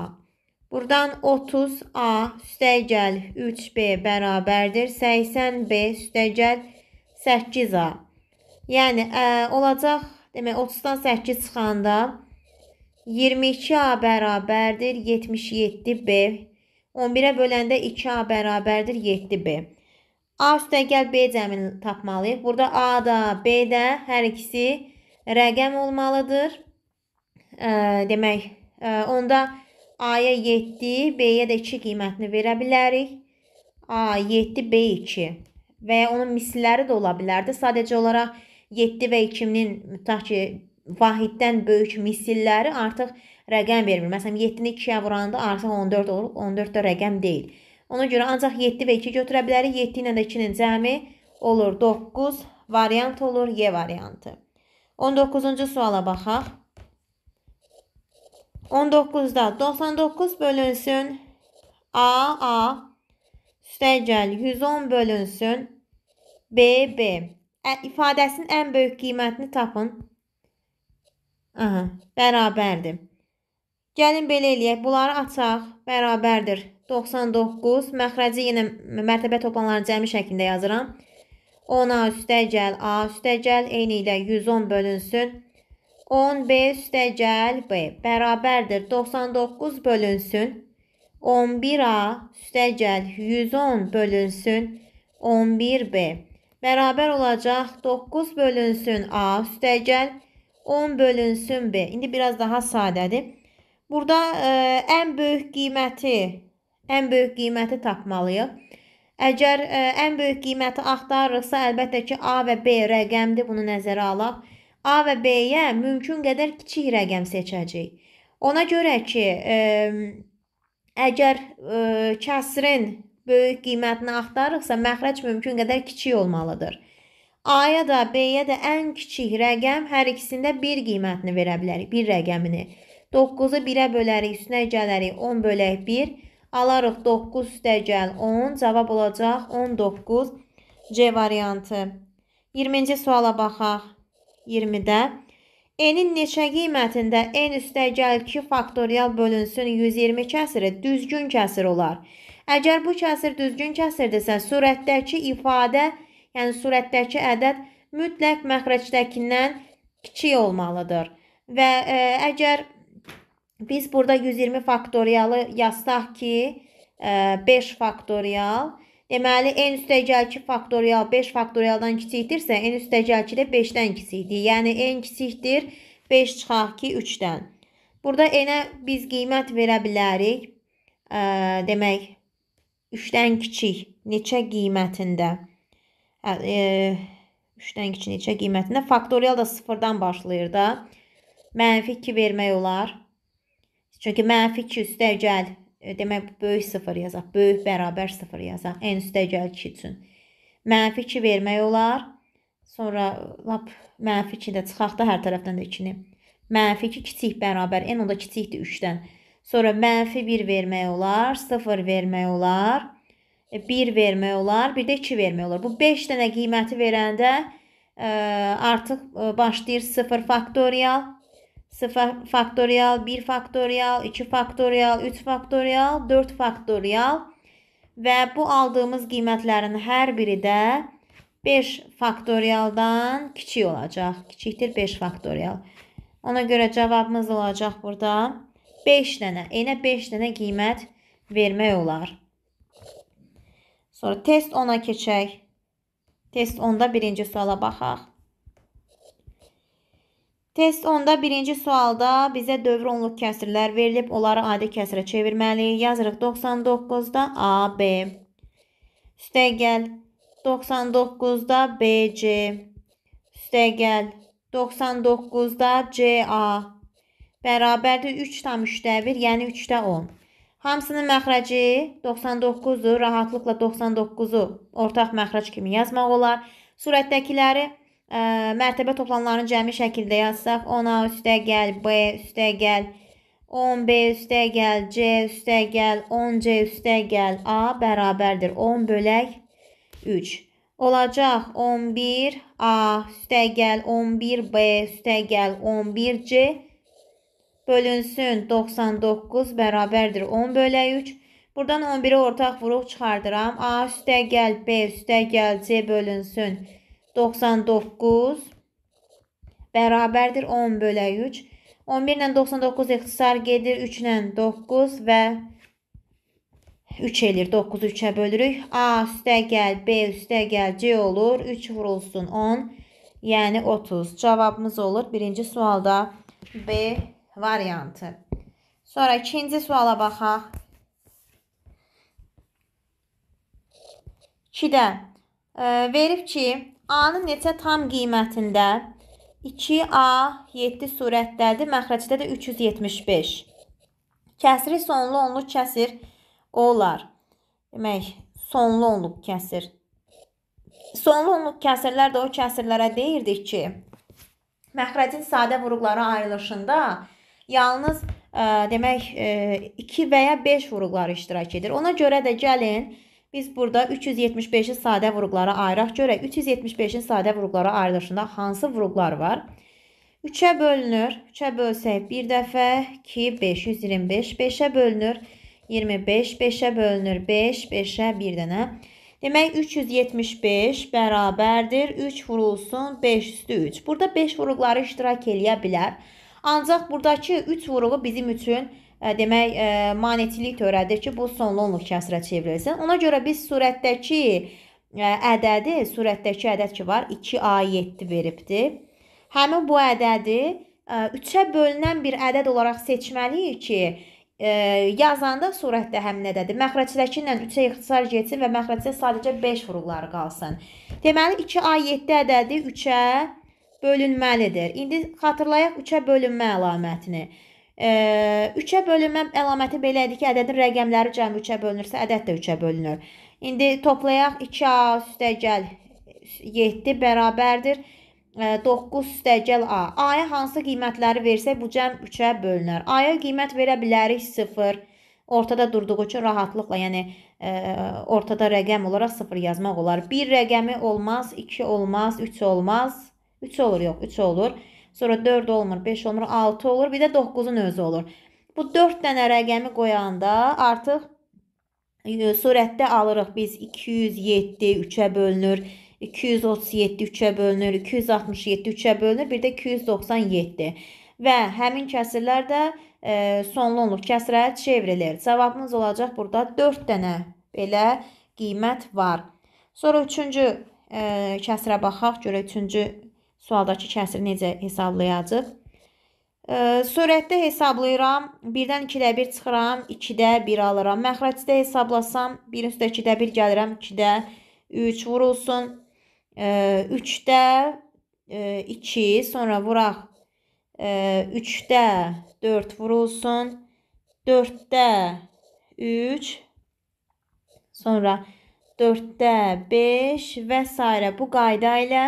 Buradan 30A üstəgəl 3B bərabərdir. 80B üstəgəl 8A. Yəni, ə, olacaq, demək, 30-dan 8 çıxanda 22A bərabərdir 77B. 11-ə böləndə 2A bərabərdir 7B. A üstəgəl B cəmini tapmalıyıq. Burada A da, B də hər ikisi rəqəm olmalıdır ə, demək, ə, onda A-ya 7, B-yə də 2 qiymətini verə bilərik. A 7, B 2 və ya onun misilləri də ola bilərdi. Sadəcə olaraq 7 və 2-nin tutaq ki, vahiddən böyük misilləri artıq rəqəm vermir. Məsələn, 7-ni 2-yə vuranda artıq 14 olur. 14 də rəqəm deyil. Ona görə ancaq 7 və 2 götürə bilərik. 7 ilə də 2-nin cəmi olur 9. Variant olur Y variantı. 19-cu suala baxaq. 19-da 99 bölünsün A A üstəgəl 110 bölünsün B B. Ə, e, ifadəsinin ən böyük qiymətini tapın. Aha, bərabərdir. Gəlin belə eləyək. Bunları açaq. Bərabərdir. 99 məxrəci yenə mərtəbə toplananların cəmi şəklində yazıram. 10A üstəgəl A üstəgəl eyni ilə 110 bölünsün 10B üstəgəl B bərabərdir 99 bölünsün 11A üstəgəl 110 bölünsün 11B bərabər olacaq 9 bölünsün A üstəgəl 10 bölünsün B. İndi biraz daha sadədir. Burada ə, e, ən böyük qiyməti ən böyük qiyməti tapmalıyıq. Əgər ə, e, ən böyük qiyməti axtarırıqsa, əlbəttə ki, A və B rəqəmdir. Bunu nəzərə alaq. A və B-yə mümkün qədər kiçik rəqəm seçəcəyik. Ona görə ki, əgər ə, kəsrin böyük qiymətini axtarırıqsa, məxrəc mümkün qədər kiçik olmalıdır. A-ya da, B-yə də ən kiçik rəqəm hər ikisində 1 qiymətini verə bilərik, 1 rəqəmini. 9-u 1-ə bölərik, üstünə gələrək 10 bölək 1, alarıq 9 üstə gəl 10, cavab olacaq 19 C variantı. 20-ci suala baxaq. 20-də N-in neçə qiymətində N üstəgəl 2 faktorial bölünsün 120 kəsiri düzgün kəsir olar. Əgər bu kəsir düzgün kəsirdirsə, surətdəki ifadə, yəni surətdəki ədəd mütləq məxrəcdəkindən kiçik olmalıdır. Və ə, e, əgər biz burada 120 faktorialı yazsaq ki, ə, e, 5 faktorial Deməli, n üstəgəlki faktorial 5 faktorialdan kiçikdirsə, n üstəgəlki də 5-dən kiçikdir. Yəni, n kiçikdir, 5 çıxaq ki, 3-dən. Burada n-ə biz qiymət verə bilərik. Ə, demək, 3-dən kiçik neçə qiymətində? Ə, e, 3-dən kiçik neçə qiymətində? Faktorial da 0-dan başlayır da. Mənfi 2 vermək olar. Çünki mənfi 2 üstəgəl demək böyük 0 yazaq, böyük bərabər 0 yazaq n üstəgəl 2 üçün. Mənfi 2 vermək olar. Sonra lap mənfi 2 də çıxaq da hər tərəfdən də 2-ni. Mənfi 2 kiçik bərabər n onda kiçikdir 3-dən. Sonra mənfi 1 vermək olar, 0 vermək olar, 1 e, vermək olar, bir də 2 vermək olar. Bu 5 dənə qiyməti verəndə ə, e, artıq e, başlayır 0 faktorial. 0 faktoriyal, 1 faktoriyal, 2 faktoriyal, 3 faktoriyal, 4 faktoriyal və bu aldığımız qiymətlərin hər biri də 5 faktoriyaldan kiçik olacaq. Kiçikdir 5 faktoriyal. Ona görə cavabımız olacaq burada 5 dənə. Elə 5 dənə qiymət vermək olar. Sonra test 10-a keçək. Test 10-da birinci suala baxaq. Test 10-da birinci sualda bizə dövrü onluq kəsirlər verilib. Onları adi kəsirə çevirməliyik. Yazırıq 99-da AB. Üstəgəl 99-da BC. Üstəgəl 99-da CA. Bərabərdir 3 tam 3-də 1, yəni 3-də 10. Hamısının məxrəci 99-u, rahatlıqla 99-u ortaq məxrəc kimi yazmaq olar. Surətdəkiləri 99 ə, mərtəbə toplamlarını cəmi şəkildə yazsaq, 10A üstəgəl, B üstəgəl, 10B üstəgəl, C üstəgəl, 10C üstəgəl, A bərabərdir 10 bölək 3. Olacaq 11A üstəgəl, 11B üstəgəl, 11C bölünsün 99 bərabərdir 10 bölək 3. Buradan 11-ə ortaq vuruq çıxardıram. A üstəgəl, B üstəgəl, C bölünsün 99. 99 bərabərdir 10 bölək 3. 11 ilə 99 ixtisar gedir. 3 ilə 9 və 3 eləyir. 9-u 3-ə bölürük. A üstə gəl, B üstə gəl, C olur. 3 vurulsun 10. Yəni 30. Cavabımız olur. Birinci sualda B variantı. Sonra ikinci suala baxaq. 2-də e, verib ki, A-nın neçə tam qiymətində? 2A 7 surətdədir. Məxrəcdə də 375. Kəsiri sonlu onluq kəsir olar. Demək, sonlu onluq kəsir. Sonlu onluq kəsirlər də o kəsirlərə deyirdik ki, məxrəcin sadə vuruqları ayrılışında yalnız ə, e, demək ə, e, 2 və ya 5 vuruqları iştirak edir. Ona görə də gəlin Biz burada 375-i sadə vurğulara ayıraq. Görək 375-in sadə vurğulara ayrılışında hansı vurğular var? 3-ə bölünür. 3-ə bölsək 1 dəfə 2, 5, 125. 5-ə bölünür. 25, 5-ə bölünür. 5, 5-ə 1 dənə. Demək 375 bərabərdir. 3 vurulsun 5 üstü 3. Burada 5 vurğuları iştirak eləyə bilər. Ancaq buradakı 3 vurğu bizim üçün vurğudur demək maneçilik törədir ki, bu sonlu onluq kəsrə çevrilsin. Ona görə biz surətdəki ədədi, surətdəki ədəd ki var, 2A7 veribdir. Həmin bu ədədi 3-ə bölünən bir ədəd olaraq seçməliyik ki, yazanda surətdə həm nədədir? Məxrəcdəki ilə 3-ə ixtisar getsin və məxrəcdə sadəcə 5 vurğuları qalsın. Deməli 2A7 ədədi 3-ə bölünməlidir. İndi xatırlayaq 3-ə bölünmə əlamətini. 3 3-ə bölünmə əlaməti belədir ki, ədədin rəqəmləri cəmi 3-ə bölünürsə, ədəd də 3-ə bölünür. İndi toplayaq 2A üstəgəl 7 bərabərdir. 9 üstəgəl A. A-ya hansı qiymətləri versək, bu cəm 3-ə bölünər. A-ya qiymət verə bilərik 0. Ortada durduğu üçün rahatlıqla, yəni ə, ortada rəqəm olaraq 0 yazmaq olar. 1 rəqəmi olmaz, 2 olmaz, 3 olmaz. 3 olur, yox, 3 olur. 3 olur. Sonra 4 olmur, 5 olmur, 6 olur. Bir də 9-un özü olur. Bu 4 dənə rəqəmi qoyanda artıq e, sürətdə alırıq biz 207 3-ə bölünür. 237 3-ə bölünür, 267 3-ə bölünür, bir də 297. Və həmin kəsirlər də e, sonluq kəsrə çevrilir. Cavabımız olacaq burada 4 dənə belə qiymət var. Sonra üçüncü e, kəsrə baxaq, görə üçüncü Sualdakı kəsiri necə hesablayacaq? E, sürətdə hesablayıram. 1-dən 2-də 1 çıxıram, 2-də 1 alıram. Məxrəcdə hesablasam, 1 üstə 2-də 1 gəlirəm, 2-də 3 vurulsun. E, 3-də e, 2, sonra vuraq. E, 3-də 4 vurulsun. 4-də 3, sonra 4-də 5 və s. bu qayda ilə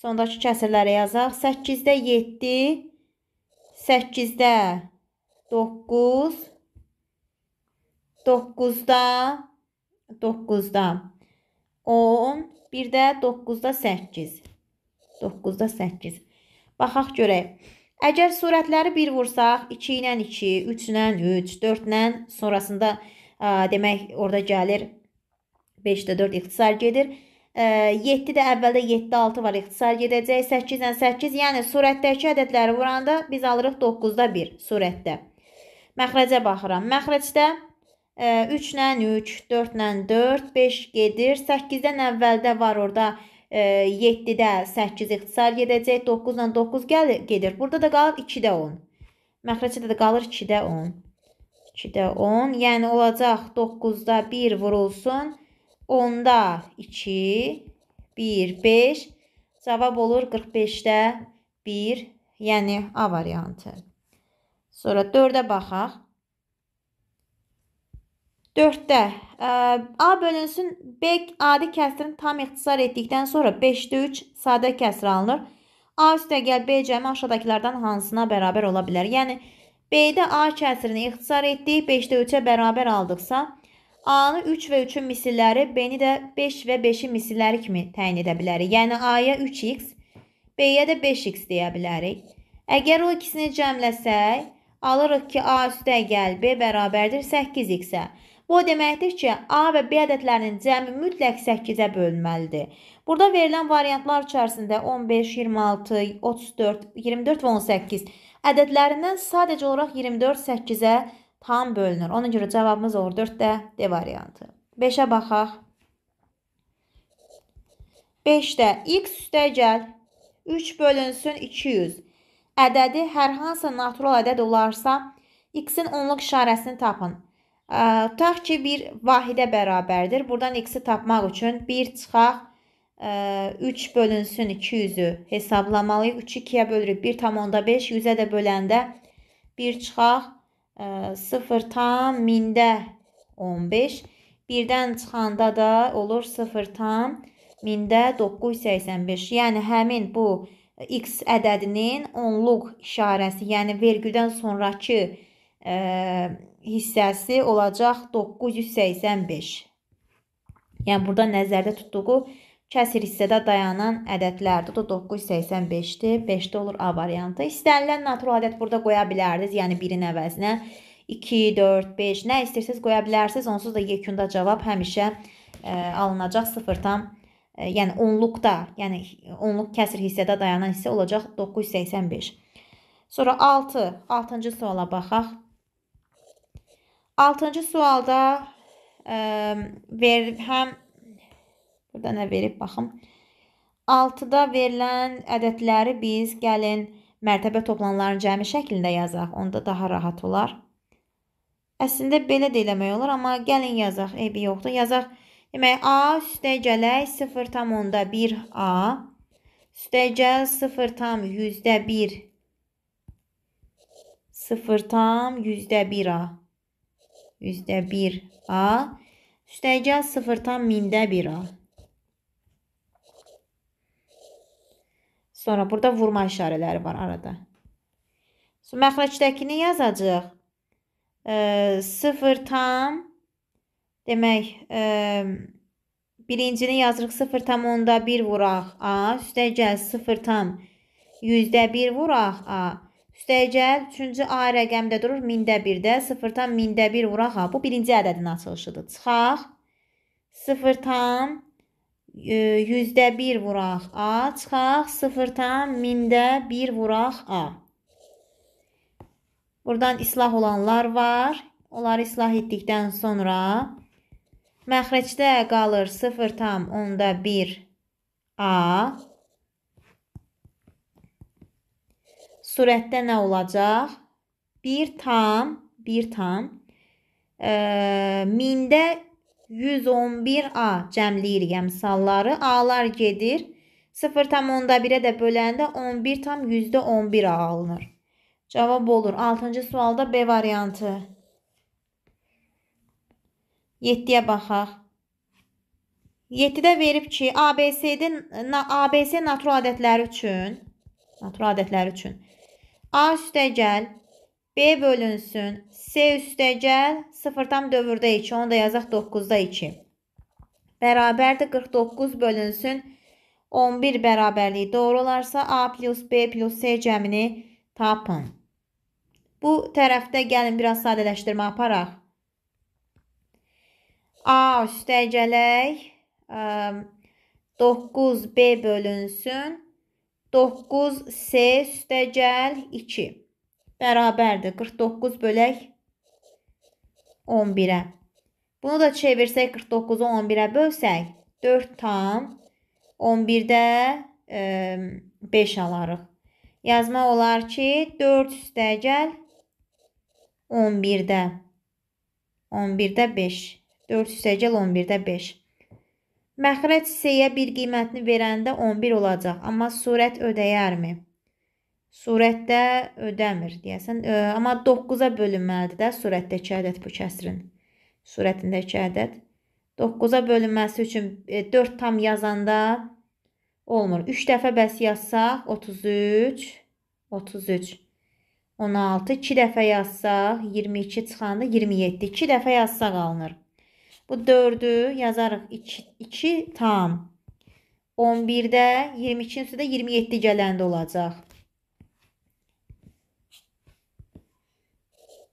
Sondakı kəsirlərə yazaq. 8-də 7, 8-də 9, 9-da 9-da 10, bir də 9-da 8. 9-da 8. Baxaq görək. Əgər sürətləri 1 vursaq, 2 ilə 2, 3 ilə 3, 4 ilə sonrasında ə, demək orada gəlir 5-də 4 ixtisar gedir. 7 də əvvəldə 7 6 var ixtisar gedəcək. 8 ilə 8, yəni sürətdəki ədədləri vuranda biz alırıq 9-da 1 sürətdə. Məxrəcə baxıram. Məxrəcdə 3 ilə 3, 4 ilə 4, 5 gedir. 8-dən əvvəldə var orada 7-də 8 ixtisar gedəcək. 9 ilə 9 gəlir, gedir. Burada da qalır 2-də 10. Məxrəcdə də qalır 2-də 10. 2-də 10. Yəni olacaq 9-da 1 vurulsun. 10-da 2, 1, 5. Cavab olur 45-də 1, yəni A variantı. Sonra 4-ə baxaq. 4-də e, A bölünsün B adi kəsrin tam ixtisar etdikdən sonra 5-də 3 sadə kəsr alınır. A üstəgəl B cəmi aşağıdakılardan hansına bərabər ola bilər? Yəni B-də A kəsrini ixtisar etdik, 5-də 3-ə bərabər aldıqsa A-nı 3 və 3-ün misilləri, B-ni də 5 və 5-in misilləri kimi təyin edə bilərik. Yəni A-ya 3x, B-yə də 5x deyə bilərik. Əgər o ikisini cəmləsək, alırıq ki, A üstə gəl B bərabərdir 8x-ə. Bu deməkdir ki, A və B ədədlərinin cəmi mütləq 8-ə bölünməlidir. Burada verilən variantlar içərisində 15, 26, 34, 24 və 18 ədədlərindən sadəcə olaraq 24 8-ə bölünməlidir tam bölünür. Ona görə cavabımız olur 4-də D variantı. 5-ə baxaq. 5-də x üstəgəl 3 bölünsün 200. Ədədi hər hansı natural ədəd olarsa, x-in onluq işarəsini tapın. Tutaq ki, bir vahidə bərabərdir. Buradan x-i tapmaq üçün 1 çıxaq. 3 bölünsün 200-ü hesablamalıyıq. 3 2-yə bölürük. 1 tam onda 5, 100-ə də böləndə 1 çıxaq. 0 tam mində 15. Birdən çıxanda da olur 0 tam mində 985. Yəni həmin bu x ədədinin onluq işarəsi, yəni vergüldən sonrakı ə, e, hissəsi olacaq 985. Yəni burada nəzərdə tutduğu Kəsir hissədə dayanan ədədlərdir. O da 985-dir. 5-də olur A variantı. İstənilən natural ədəd burada qoya bilərdiniz. Yəni 1-in əvəzinə 2, 4, 5 nə istəyirsiniz qoya bilərsiniz. Onsuz da yekunda cavab həmişə ə, e, alınacaq 0 tam ə, yəni onluqda, yəni onluq kəsir hissədə dayanan hissə olacaq 985. Sonra 6, 6-cı suala baxaq. 6-cı sualda ə, e, ver, həm Burada nə verib baxım. 6-da verilən ədədləri biz gəlin mərtəbə toplananların cəmi şəklində yazaq. Onda daha rahat olar. Əslində belə də eləmək olar, amma gəlin yazaq. Eybi yoxdur. Yazaq. Demək A üstə gələk 0,1A üstə gəl 0,1 0 tam yüzdə 1 A. Yüzdə 1 A. Üstəgəl 0 tam mində 1 A. Sonra burada vurma işarələri var arada. Məxrəcdəkini yazacaq. E, sıfır tam, demək, e, birincini yazırıq 0 tam onda 1 vuraq A, üstə gəl 0 tam yüzdə 1 vuraq A, üstə gəl üçüncü A rəqəmdə durur, mində 1-də, 0 tam mində 1 vuraq A. Bu birinci ədədin açılışıdır. Çıxaq, 0 tam yüzdə 1 vuraq A, çıxaq 0-dan 1000-də 1 vuraq A. Buradan islah olanlar var. Onları islah etdikdən sonra məxrəcdə qalır 0,1 A. Surətdə nə olacaq? 1 tam, 1 tam. E, mində 111A cəmləyirik əmsalları. A-lar gedir. 0,1-ə də böləndə 11 tam %11 A alınır. Cavab olur. 6-cı sualda B variantı. 7-yə baxaq. 7-də verib ki, ABC-də ABC natural ədədləri üçün natural ədədləri üçün A üstə gəl B bölünsün. S üstəgəl sıfırdan dövrdə 2. Onu da yazaq 9-da 2. Bərabərdir 49 bölünsün. 11 bərabərliyi doğru olarsa A plus B plus C cəmini tapın. Bu tərəfdə gəlin biraz sadələşdirmə aparaq. A üstəgələk 9B bölünsün. 9S üstəgəl 2 bərabərdir. 49 bölək 11-ə. Bunu da çevirsək 49-u 11-ə bölsək 4 tam 11-də e, 5 alarıq. Yazmaq olar ki 4 üstə gəl 11-də. 11-də 5. 4 üstə gəl 11-də 5. Məxrəc hissəyə bir qiymətini verəndə 11 olacaq, amma surət ödəyərmi? surətdə ödəmir deyəsən. Ə, amma 9-a bölünməlidir də surətdəki ədəd bu kəsrin. Surətindəki ədəd 9-a bölünməsi üçün 4 e, tam yazanda olmur. 3 dəfə bəs yazsaq 33 33 16, 2 dəfə yazsaq 22 çıxanda 27. 2 dəfə yazsaq alınır. Bu 4-ü yazarıq 2, 2 tam. 11-də 22-nin üstündə 27 gələndə olacaq.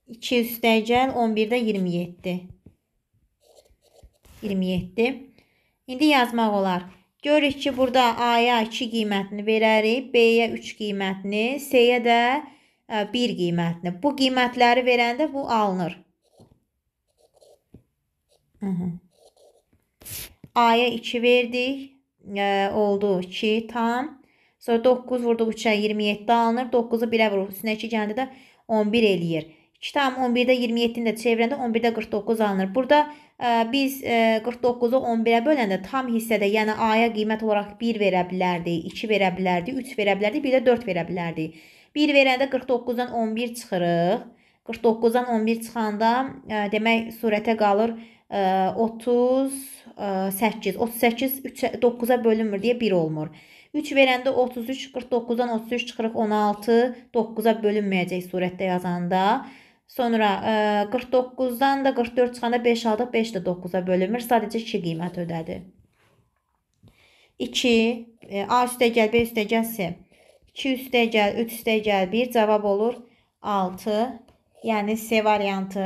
2 üstəgəl 11-də 27. 27. İndi yazmaq olar. Görürük ki, burada A-ya 2 qiymətini verərik, B-yə 3 qiymətini, C-yə də 1 e, qiymətini. Bu qiymətləri verəndə bu alınır. A-ya 2 verdik. E, oldu 2 tam. Sonra 9 vurduq 3-ə 27 alınır. 9-u 1-ə vurub üstünə 2 gəldi də 11 eləyir. 2 tam 11-də 27-ni də çevirəndə 11-də 49 alınır. Burada ə, e, biz 49-u e, 11-ə böləndə tam hissədə, yəni A-ya qiymət olaraq 1 verə bilərdik, 2 verə bilərdik, 3 verə bilərdik, bir də 4 verə bilərdik. 1 verəndə 49-dan 11 çıxırıq. 49-dan 11 çıxanda ə, e, demək surətə qalır ə, 38. 38 3 9-a bölünmür deyə 1 olmur. 3 verəndə 33, 49-dan 33 çıxırıq 16, 9-a bölünməyəcək surətdə yazanda. Sonra e, 49-dan da 44 çıxanda 5 aldıq. 5 də 9-a bölünmür. Sadəcə 2 qiymət ödədi. 2 e, A üstə gəl, B üstə gəl, C. 2 üstə gəl, 3 üstə gəl, 1 cavab olur 6. Yəni C variantı.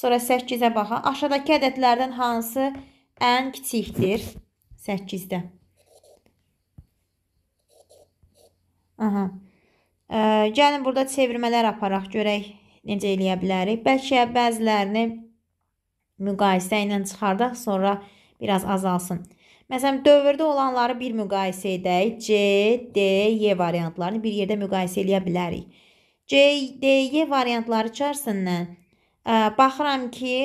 Sonra 8-ə baxaq. Aşağıdakı ədədlərdən hansı ən kiçikdir? 8-də. Aha. Ə, e, gəlin burada çevirmələr aparaq görək necə eləyə bilərik? Bəlkə bəzilərini müqayisə ilə çıxardaq, sonra biraz azalsın. Məsələn, dövrdə olanları bir müqayisə edək. C, D, Y e variantlarını bir yerdə müqayisə eləyə bilərik. C, D, Y e variantları içərisindən baxıram ki,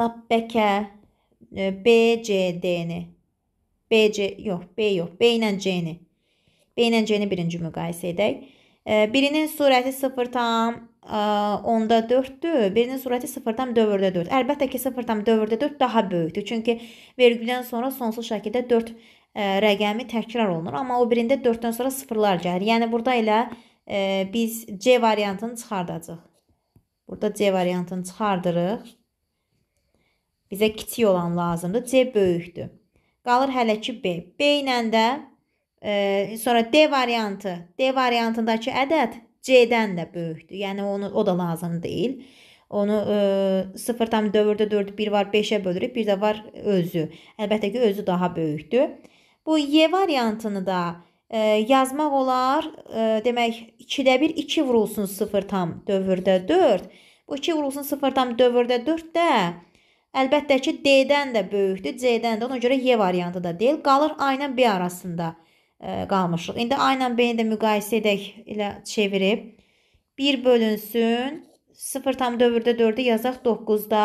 lap bəkə B, C, D-ni. B, C, yox, B yox, B ilə C-ni. B ilə C-ni birinci müqayisə edək. Birinin sürəti 0,4-dür, e, birinin sürəti 0,4-dür. Əlbəttə ki, 0,4-dür daha böyükdür. Çünki vergüldən sonra sonsuz şəkildə 4 e, rəqəmi təkrar olunur. Amma o birində 4-dən sonra sıfırlar gəlir. Yəni, burada elə e, biz C variantını çıxardacaq. Burada C variantını çıxardırıq. Bizə kiçik olan lazımdır. C böyükdür. Qalır hələ ki B. B ilə də E, sonra D variantı. D variantındakı ədəd C-dən də böyükdür. Yəni onu o da lazım deyil. Onu e, 0,4-də 4 1 var 5-ə bölürük. Bir də var özü. Əlbəttə ki, özü daha böyükdür. Bu Y variantını da e, yazmaq olar. E, demək 2-də 1 2 vurulsun 0,4-də 4. Bu 2 vurulsun 0,4-də 4 də Əlbəttə ki, D-dən də böyükdür, C-dən də. Ona görə Y variantı da deyil. Qalır A ilə B arasında. E, qalmışıq. İndi A ilə B-ni də müqayisə edək ilə çevirib. 1 bölünsün. 0 tam dövrdə 4-ü yazaq 9-da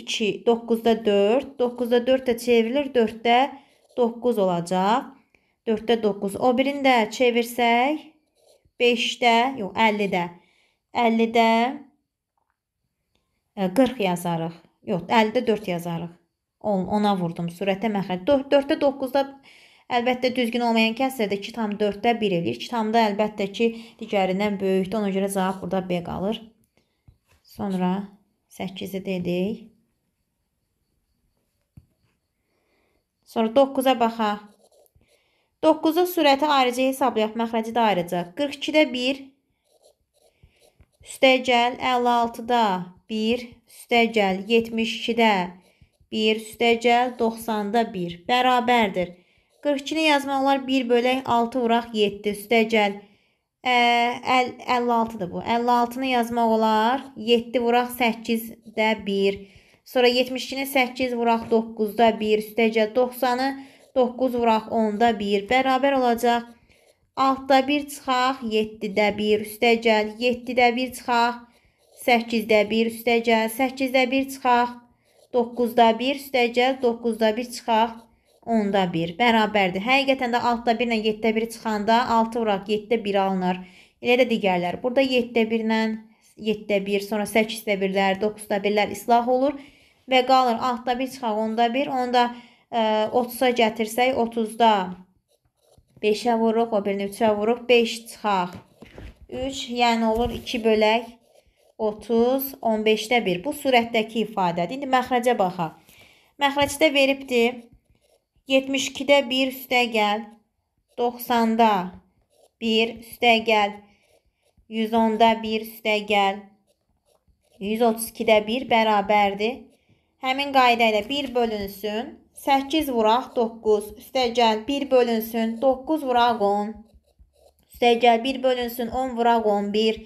2, 9-da 4. 9-da 4 də çevrilir. 4-də 9 olacaq. 4-də 9. O birini də çevirsək 5-də, yox 50-də. 50-də 40 yazarıq. Yox, 50-də 4 yazarıq. 10-a vurdum sürətə məxəl. 4-də 9-da 4 Əlbəttə düzgün olmayan kəsrdə 2,4-də 1 eləyir. 2,da əlbəttə ki, digərindən böyükdür. Ona görə cavab burada B qalır. Sonra 8-i dedik. Sonra 9-a baxaq. 9-da sürəti ayrıca hesablayaq. Məxrəci də ayrıca. 42-də 1. Üstə gəl. 56-da 1. Üstə gəl. 72-də 1. Üstə gəl. 90-da 1. Bərabərdir. 42-ni yazmaq olar 1 bölək 6 vuraq 7 üstəgəl. Ə, 56-dır bu. 56-nı yazmaq olar 7 vuraq 8-də 1. Sonra 72-ni 8 vuraq 9-da 1 üstəgəl 90-ı 9 vuraq 10-da 1 bərabər olacaq. 6-da 1 çıxaq 7-də 1 üstəgəl 7-də 1 çıxaq 8-də 1 üstəgəl 8-də 1 çıxaq 9-da 1 üstəgəl 9-da 1 çıxaq onda 1 bərabərdir. Həqiqətən də altda 1 ilə 7-də 1 çıxanda 6 vuraq 7-də 1 alınır. Elə də digərlər. Burada 7-də 1 ilə 7-də 1, sonra 8-də 1-lər, 9-da 1-lər islah olur və qalır 6-da 1 çıxaq, onda 1, onda 30-a e, gətirsək 30-da 5-ə vuruq, o birini 3-ə vuruq, 5 çıxaq. 3, yəni olur 2 bölək 30, 15-də 1. Bu sürətdəki ifadədir. İndi məxrəcə baxaq. Məxrəcdə veribdir 72-də 1 üstə gəl. 90-da 1 üstə gəl. 110-da 1 üstə gəl. 132-də 1 bərabərdir. Həmin qayda ilə 1 bölünsün. 8 vuraq 9. Üstəgəl 1 bölünsün. 9 vuraq 10. Üstəgəl 1 bölünsün 10 vuraq 11.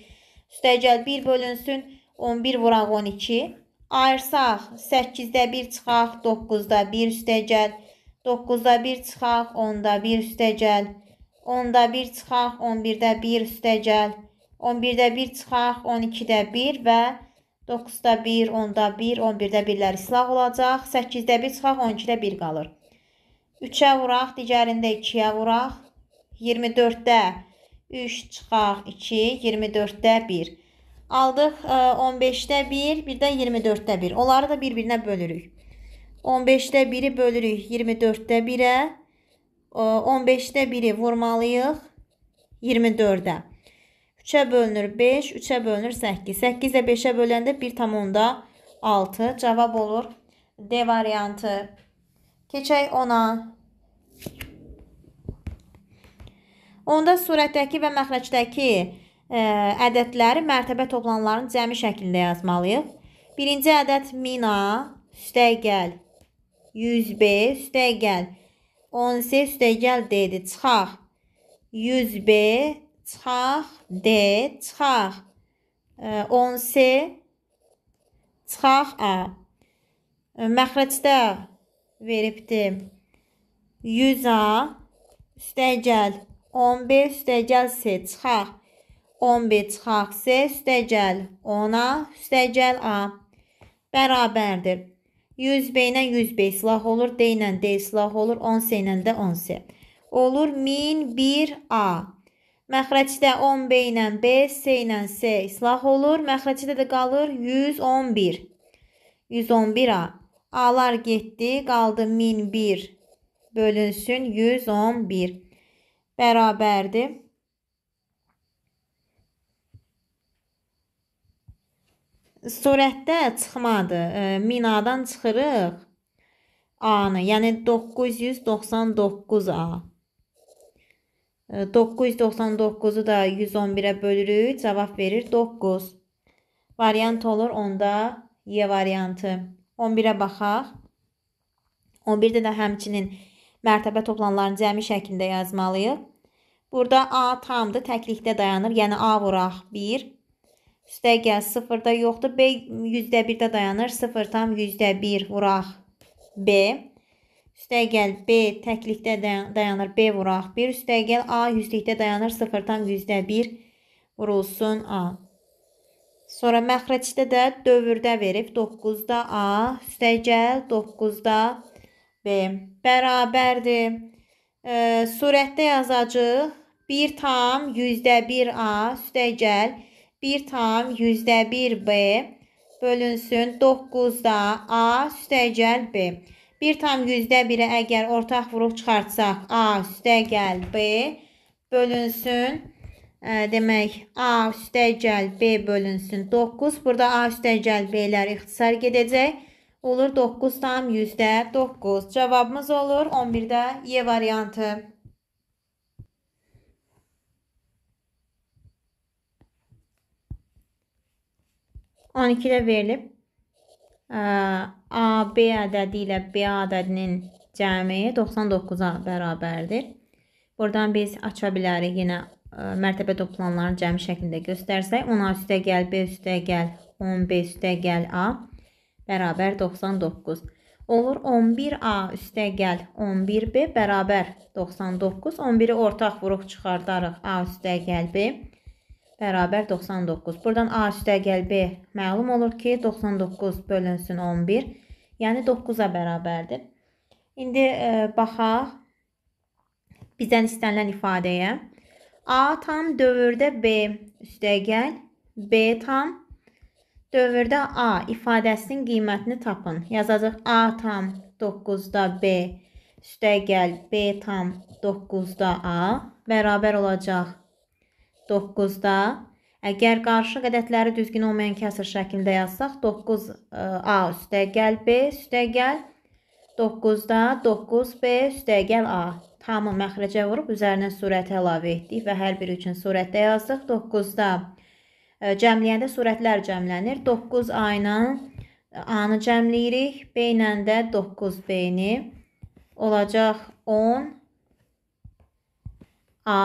Üstəgəl 1 bölünsün 11 vuraq 12. Ayırsaq 8-də 1 çıxaq 9-da 1 üstəgəl 12. 9-da 1 çıxaq, 10-da 1 üstə gəl. 10-da 1 çıxaq, 11-də 1 üstə gəl. 11-də 1 çıxaq, 12-də 1 və 9-da 1, 10-da 1, 11-də 1-lər islah olacaq. 8-də 1 çıxaq, 12-də 1 qalır. 3-ə vuraq, digərində 2-yə vuraq. 24-də 3 çıxaq, 2, 24-də 1. Aldıq 15-də e, 1, bir də 24-də 1. Onları da bir-birinə bölürük. 15-də 1-i bölürük 24-də 1-ə. 15-də 1-i vurmalıyıq 24-də. 3-ə bölünür 5, 3-ə bölünür 8. 8-də 5-ə böləndə 1,6 cavab olur D variantı. Keçək 10-a. Onda surətdəki və məxrəcdəki ə, e, ədədləri mərtəbə toplananların cəmi şəklində yazmalıyıq. Birinci ədəd mina, üstə gəl, 100B üstəgəl. 10C üstəgəl D-dir. Çıxaq. 100B çıxaq. D çıxaq. 10C çıxaq A. Məxrəcdə veribdir. 100A üstəgəl. 10B üstəgəl C çıxaq. 11 çıxaq C üstəgəl 10-a üstəgəl A bərabərdir. 100 B ilə 100 B silah olur. D ilə D silah olur. 10 C ilə də 10 C. Olur 1001 A. Məxrəcdə 10 B ilə B, C ilə C silah olur. Məxrəcdə də qalır 111. 111 A. A-lar getdi, qaldı 1001 bölünsün 111. Bərabərdir. Surətdə çıxmadı. E, minadan çıxırıq A-nı, yəni 999A. 999-u e, da 111-ə bölürük, cavab verir 9. Variant olur onda Y variantı. 11-ə baxaq. 11-də də həmçinin mərtəbə toplananların cəmi şəklində yazmalıyıq. Burada A tamdır, təklikdə dayanır, yəni A vuraq 1. Üstəgəl 0-da yoxdur. B %1-də dayanır. 0 tam %1 vuraq B. Üstəgəl B təklikdə dayanır. B vuraq 1. Üstəgəl A yüzlükdə dayanır. 0 tam %1 vurulsun A. Sonra məxrəcdə də dövrdə verib 9-da A, üstəgəl 9-da B bərabərdir. E, surətdə yazacağıq 1 tam %1 A, üstəgəl 9-da 1 tam yüzdə 1 B bölünsün 9-da A üstəgəl B. 1 tam yüzdə 1-ə əgər ortaq vuruq çıxartsaq A üstəgəl B bölünsün ə, e, demək A üstəgəl B bölünsün 9. Burada A üstəgəl B-lər ixtisar gedəcək. Olur 9 tam yüzdə 9. Cavabımız olur 11-də Y e variantı. 12-də verilib. E, AB ədədi ilə B ədədinin cəmi 99-a bərabərdir. Buradan biz aça bilərik yenə e, mərtəbə toplananların cəmi şəklində göstərsək. 10A üstə gəl, B üstə gəl, 10B üstə gəl, A bərabər 99 olur 11A üstə gəl 11B bərabər 99. 11-i ortaq vuruq çıxardarıq A üstə gəl B bərabər 99. Buradan A üstəgəl B məlum olur ki, 99 bölünsün 11. Yəni 9-a bərabərdir. İndi e, baxaq bizdən istənilən ifadəyə. A tam dövrdə B üstəgəl B tam dövrdə A ifadəsinin qiymətini tapın. Yazacaq A tam 9-da B üstəgəl B tam 9-da A bərabər olacaq 9-da əgər qarışıq ədədləri düzgün olmayan kəsr şəklində yazsaq 9A e, üstəgəl B üstəgəl 9-da 9B üstəgəl A. Tamı məxrəcə vurub üzərinə surət əlavə etdik və hər biri üçün surətdə yazdıq. 9-da e, cəmləyəndə surətlər cəmlənir. 9A ilə e, A-nı cəmləyirik. B ilə də 9B-ni olacaq 10 A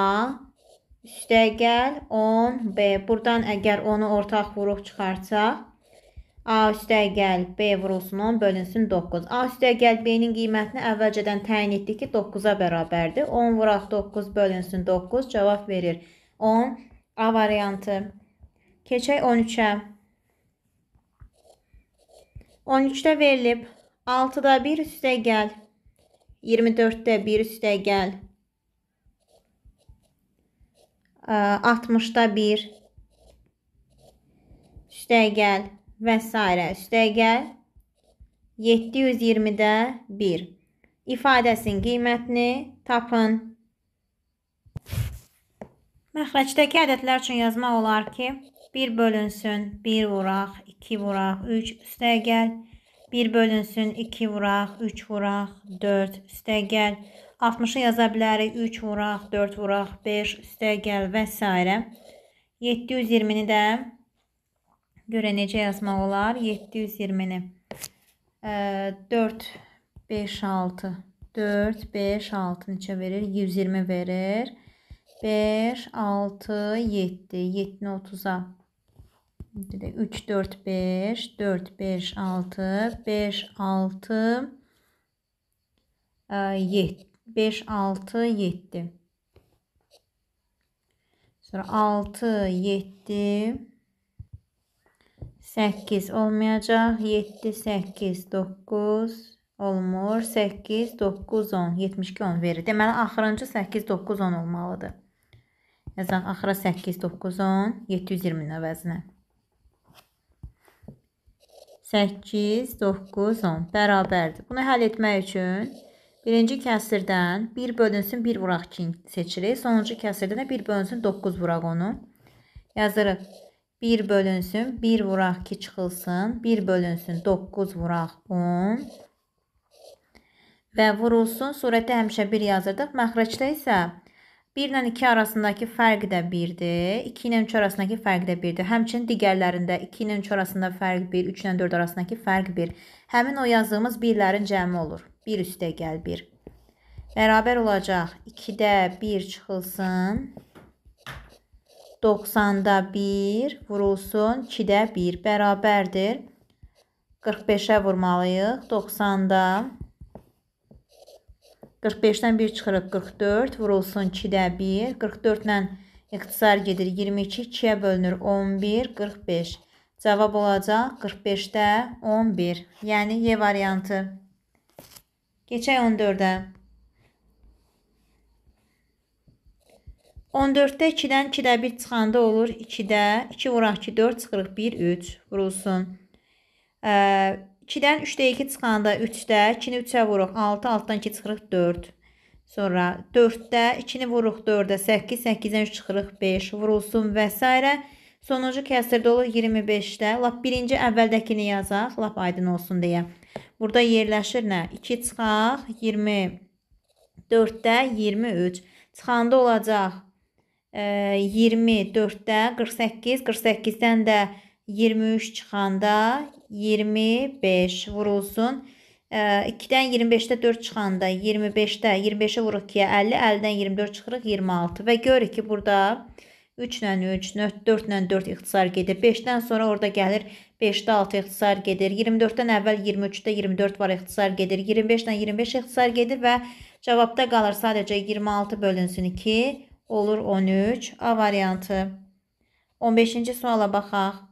üstə gəl 10B. Buradan əgər onu ortaq vuruq çıxarsaq, A üstə gəl B vurulsun 10 bölünsün 9. A üstə gəl B-nin qiymətini əvvəlcədən təyin etdik ki, 9-a bərabərdir. 10 vuraq 9 bölünsün 9 cavab verir 10. A variantı. Keçək 13-ə. 13-də verilib. 6-da 1 üstə gəl. 24-də 1 üstə gəl. 60-da 1 üstəgəl və s. üstəgəl 720-də 1 ifadəsinin qiymətini tapın. Məxrəcdəki ədədlər üçün yazmaq olar ki, 1 bölünsün, 1 vuraq, 2 vuraq, 3 üstəgəl, 1 bölünsün, 2 vuraq, 3 vuraq, 4 üstəgəl, 4 60-ı yaza bilərik. 3 vuraq, 4 vuraq, 5 üstə gəl və s. 720-ni də görə necə yazmaq olar? 720-ni 4, 5, 6, 4, 5, 6 neçə verir? 120 verir. 5, 6, 7, 7-ni 30-a. 3, 4, 5, 4, 5, 6, 5, 6, 7. 5, 6, 7. Sonra 6, 7, 8 olmayacaq. 7, 8, 9 olmur. 8, 9, 10. 72, 10 verir. Deməli, axırıncı 8, 9, 10 olmalıdır. Yazaq, axıra 8, 9, 10, 720-nin əvəzinə. 8, 9, 10 bərabərdir. Bunu həll etmək üçün Birinci kəsirdən 1 bölünsün 1 vuraq 2 seçirik. Sonuncu kəsirdən də 1 bölünsün 9 vuraq onu. Yazırıq. 1 bölünsün 1 vuraq 2 çıxılsın. 1 bölünsün 9 vuraq 10. Və vurulsun. Surəti həmişə 1 yazırdıq. Məxrəcdə isə 1 ilə 2 arasındakı fərq də 1-dir. 2 ilə 3 arasındakı fərq də 1-dir. Həmçinin digərlərində 2 ilə 3 arasında fərq 1, 3 ilə 4 arasındakı fərq 1. Həmin o yazdığımız 1-lərin cəmi olur. 1 üstə gəl 1. Bərabər olacaq 2-də 1 çıxılsın. 90-da 1 vurulsun. 2-də 1 bərabərdir. 45-ə vurmalıyıq. 90-da 1. 45-dən 1 çıxırıq 44, vurulsun 2-də 1, 44-lə iqtisar gedir 22, 2-yə bölünür 11, 45. Cavab olacaq 45-də 11, yəni Y variantı. Keçək 14-də. 14-də 2-dən 2-də 1 çıxanda olur 2-də. 2 vuraq ki, 4 çıxırıq 1, 3 vurulsun. Ə, 2-dən 3-də 2 çıxanda 3-də 2-ni 3-ə vuruq. 6, 6-dan 2 çıxırıq 4. Sonra 4-də 2-ni vuruq 4-də 8, 8-dən 3 çıxırıq 5. Vurulsun və s. Sonuncu kəsirdə olur 25-də. Lap birinci əvvəldəkini yazaq, lap aydın olsun deyə. Burada yerləşir nə? 2 çıxaq, 24-də 23. Çıxanda olacaq e, 24-də 48, 48-dən də 23 çıxanda 25 vurulsun. 2-dən 25-də 4 çıxanda 25-də 25-ə vuruq 2-yə 50, 50-dən 24 çıxırıq 26 və görürük ki, burada 3 ilə 3, 4 ilə 4 ixtisar gedir. 5-dən sonra orada gəlir 5-də 6 ixtisar gedir. 24-dən əvvəl 23-də 24 var ixtisar gedir. 25 ilə 25 ixtisar gedir və cavabda qalır sadəcə 26 bölünsün 2 olur 13 A variantı. 15-ci suala baxaq.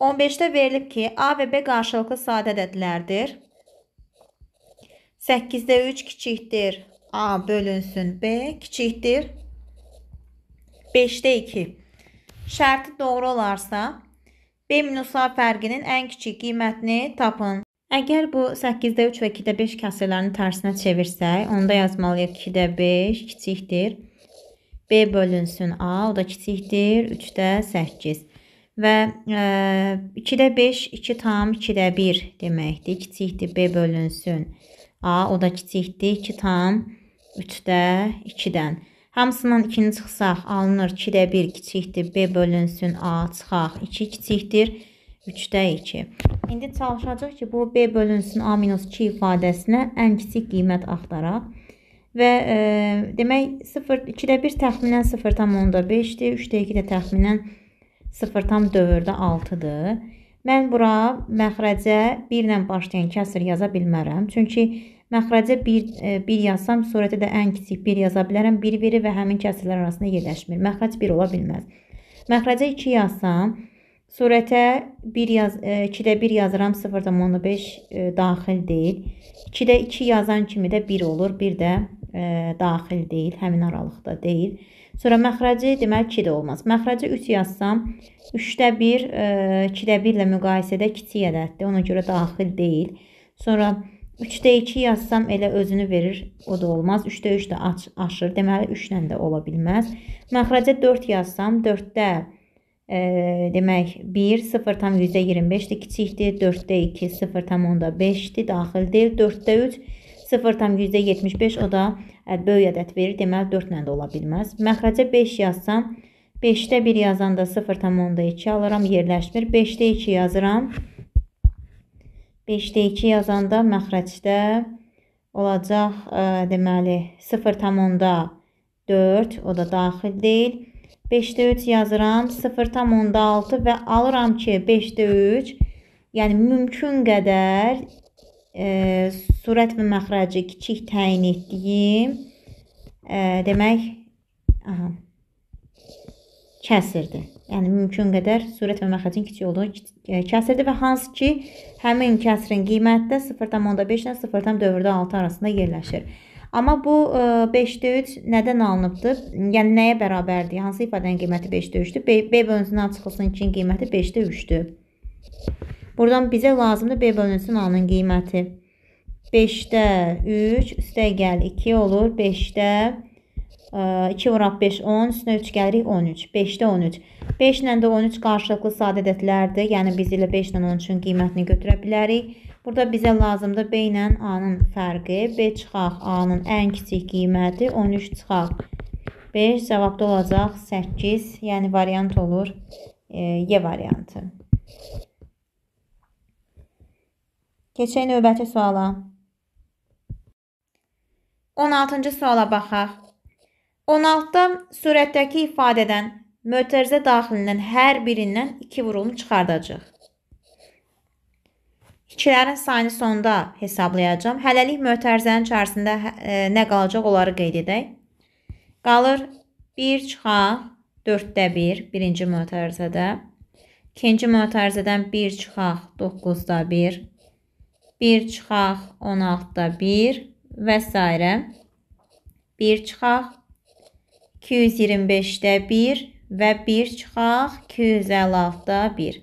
15-də verilib ki, A və B qarşılıqlı sadə ədədlərdir. 8-də 3 kiçikdir. A bölünsün B kiçikdir. 5-də 2. Şərti doğru olarsa, B minus A fərqinin ən kiçik qiymətini tapın. Əgər bu 8-də 3 və 2-də 5 kəsirlərini tərsinə çevirsək, onda yazmalıyıq 2-də 5 kiçikdir. B bölünsün A, o da kiçikdir. 3-də 8 və e, 2-də 5 2 tam 2-də 1 deməkdir. Kiçikdir B bölünsün. A o da kiçikdir 2 tam 3-də 2-dən. Hamısından 2-ni çıxsaq alınır 2-də 1 kiçikdir B bölünsün A çıxaq 2 kiçikdir 3-də 2. İndi çalışacaq ki bu B bölünsün A minus 2 ifadəsinə ən kiçik qiymət axtaraq. Və e, demək 0 2-də 1 təxminən 0,5-dir, 3-də 2 də təxminən 0,5-dir. 0 tam dövrdə 6-dır. Mən bura məxrəcə 1 ilə başlayan kəsir yaza bilmərəm. Çünki məxrəcə 1, 1 e, yazsam, surətə də ən kiçik 1 yaza bilərəm. 1 verir və həmin kəsirlər arasında yerləşmir. Məxrəc 1 ola bilməz. Məxrəcə 2 yazsam, surətə 1 yaz, 2-də e, 1 yazıram, 0.5 e, daxil deyil. 2-də 2 yazan kimi də 1 olur, 1 də daxil deyil, həmin aralıqda deyil. Sonra məxrəci deməli 2 də olmaz. Məxrəci 3 yazsam, 3də 1 2də 1 ilə müqayisədə kiçik ədəddir. Ona görə daxil deyil. Sonra 3də 2 yazsam elə özünü verir. O da olmaz. 3də 3 də aş aşır. Deməli 3 ilə də ola bilməz. Məxrəcə 4 yazsam, 4də e, demək 1 0.25-dir, kiçikdir. 4də 2 0.5-dir, daxil deyil. 4də 3 0,75 o da böyük ədəd verir. Deməli 4 ilə də ola bilməz. Məxrəcə 5 yazsam 5-də 1 yazanda 0,2 alıram, yerləşmir. 5-də 2 yazıram. 5-də 2 yazanda məxrəcdə olacaq, ə, deməli 0,4 o da daxil deyil. 5-də 3 yazıram, 0,6 və alıram ki, 5-də 3, yəni mümkün qədər e, surət və məxracı kiçik təyin etdiyim e, demək aha, kəsirdir. Yəni mümkün qədər sürət və məxrəcin kiçik olduğu kəsirdir və hansı ki, həmin kəsirin qiyməti də 0.5 ilə 0.4.6 arasında yerləşir. Amma bu 5-də 3 nədən alınıbdır? Yəni nəyə bərabərdir? Hansı ifadənin qiyməti 5-də 3-dür? B, B bölünüsündən çıxılsın 2-nin qiyməti 5-də 3-dür. Buradan bizə lazımdır B bölünsün A-nın qiyməti. 5-də 3, üstə gəl 2 olur. 5-də 2 e, vuraq 5, 10, üstünə 3 gəlirik 13. 5-də 13. 5 ilə də 13 qarşılıqlı sadə ədədlərdir. Yəni biz ilə 5 ilə 13-ün qiymətini götürə bilərik. Burada bizə lazımdır B ilə A-nın fərqi. B çıxaq A-nın ən kiçik qiyməti 13 çıxaq. 5 cavabda olacaq 8, yəni variant olur E variantı. Keçək növbəti suala. 16-cı suala baxaq. 16-da surətdəki ifadədən mötərizə daxilindən hər birindən 2 vurulum çıxardacaq. İkilərin sayını sonda hesablayacağam. Hələlik mötərizənin içərisində e, nə qalacaq onları qeyd edək. Qalır 1 çıxaq, 4-də 1 birinci mötərizədə. İkinci mötərizədən 1 çıxaq, 9-da 1. 1 çıxaq, 16-da 1 və s. 1 çıxaq, 225-də 1 və 1 çıxaq, 256-da 1.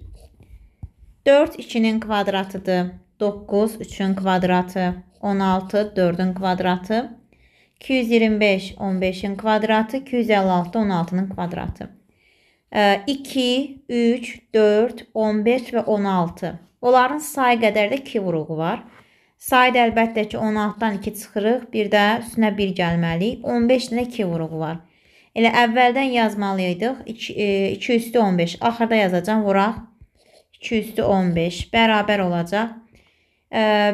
4 2-nin kvadratıdır. 9 3-ün kvadratı, 16 4-ün kvadratı, 225 15-in kvadratı, 256 16-nın kvadratı. 2, 3, 4, 15 və 16. Onların sayı qədər də 2 vuruğu var. Sayda əlbəttə ki 16-dan 2 çıxırıq, bir də üstünə 1 gəlməli. 15 də 2 vuruğu var. Elə əvvəldən yazmalıydıq. 2, 2 e, üstü 15. Axırda yazacağam vuraq. 2 üstü 15 bərabər olacaq.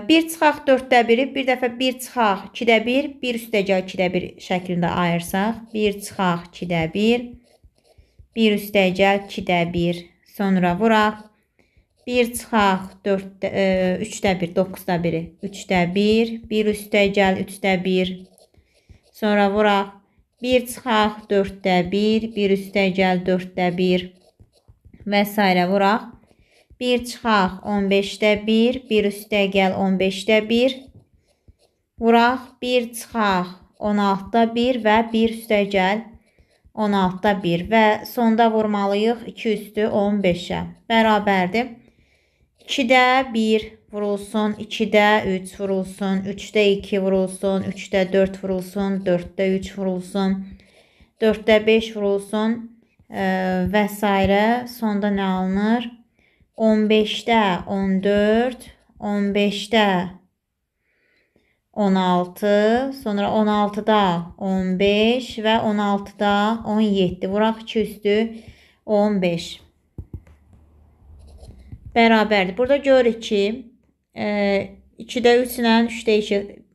1 e, çıxaq 4-də 1-i, bir dəfə 1 çıxaq 2-də 1, 1 üstə gəl 2-də 1 şəklində ayırsaq. 1 çıxaq 2-də 1, 1 üstə gəl 2-də 1, sonra vuraq. 1 çıxaq 4 3-də 1, 9-da 1-i. 3-də 1, 1 üstə gəl 3-də 1. Sonra vuraq 1 çıxaq 4-də 1, 1 üstə gəl 4-də 1 və s. vuraq. 1 çıxaq 15-də 1, 1 üstə gəl 15-də 1. Vuraq 1 çıxaq 16-da 1 və 1 üstə gəl 16-da 1 və sonda vurmalıyıq 2 üstü 15-ə. Bərabərdir. 2-də 1 vurulsun, 2-də 3 vurulsun, 3-də 2 vurulsun, 3-də 4 vurulsun, 4-də 3 vurulsun, 4-də 5 vurulsun e, və s. Sonda nə alınır? 15-də 14, 15-də 16, sonra 16-da 15 və 16-da 17. Vuraq 2 üstü 15 bərabərdir. Burada görürük ki, 2-də 3 ilə 3-də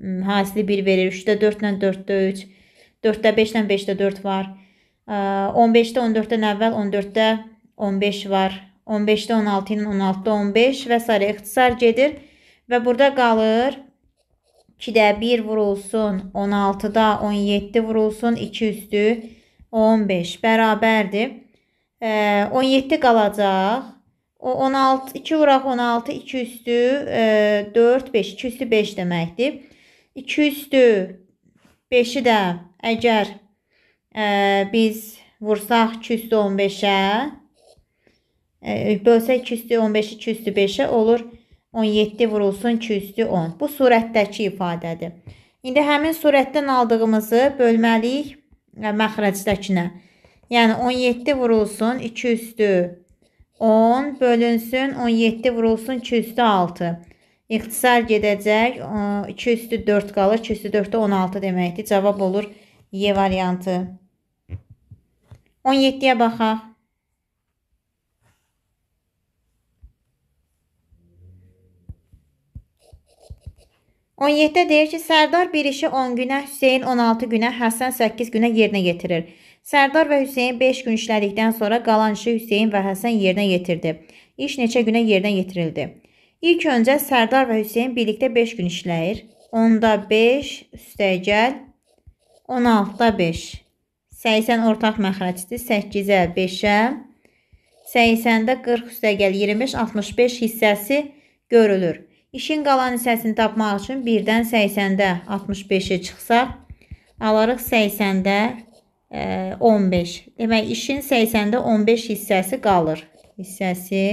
2 hasili 1 verir. 3-də 4 ilə 4-də 3. 4-də 5 ilə 5-də 4 var. 15-də 14-dən əvvəl 14-də 15 var. 15-də 16 ilə 16-da 15 və s. ixtisar gedir və burada qalır 2-də 1 vurulsun, 16-da 17 vurulsun, 2 üstü 15 bərabərdir. 17 qalacaq. O 16 2 vuraq 16 2 üstü e, 4 5 2 üstü 5 deməkdir. 2 üstü 5-i də əgər e, biz vursaq 2 üstü 15-ə e, bölsək 2 üstü 15-i 2 üstü 5-ə olur 17 vurulsun 2 üstü 10. Bu surətdəki ifadədir. İndi həmin surətdən aldığımızı bölməliyik e, məxrəcdəkinə. Yəni 17 vurulsun 2 üstü 5 10 bölünsün 17 vurulsun 2 üstü 6. İxtisar gedəcək 2 üstü 4 qalır. 2 üstü 4-də 16 deməkdir. Cavab olur Y variantı. 17-yə baxaq. On yeddə deyir ki, Sərdar bir işi 10 günə, Hüseyin 16 günə, Həsən 8 günə yerinə yetirir. Sərdar və Hüseyn 5 gün işlədikdən sonra qalan işi Hüseyn və Həsən yerinə yetirdi. İş neçə günə yerinə yetirildi. İlk öncə Sərdar və Hüseyn birlikdə 5 gün işləyir. 10-da 5 üstəgəl 16-da 5. 80 ortaq məxrəcdir. 8-ə 5-ə 80-də 40 üstəgəl 25 65 hissəsi görülür. İşin qalan hissəsini tapmaq üçün 1-dən 80-də 65-i çıxsaq, alarıq 80-də 15. Demək işin 80-də 15 hissəsi qalır. Hissəsi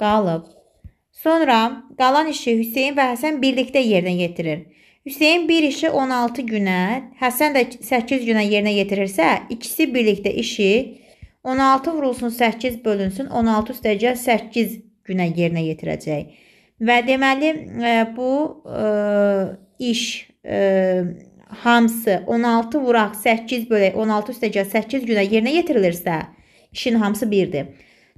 qalıb. Sonra qalan işi Hüseyn və Həsən birlikdə yerinə yetirir. Hüseyn bir işi 16 günə, Həsən də 8 günə yerinə yetirirsə, ikisi birlikdə işi 16 vurulsun 8 bölünsün 16 üstəcə 8 günə yerinə yetirəcək. Və deməli bu ə, iş ə, hamısı 16 vuraq 8 bölək 16 üstəgəl 8 günə yerinə yetirilirsə, işin hamısı 1-dir.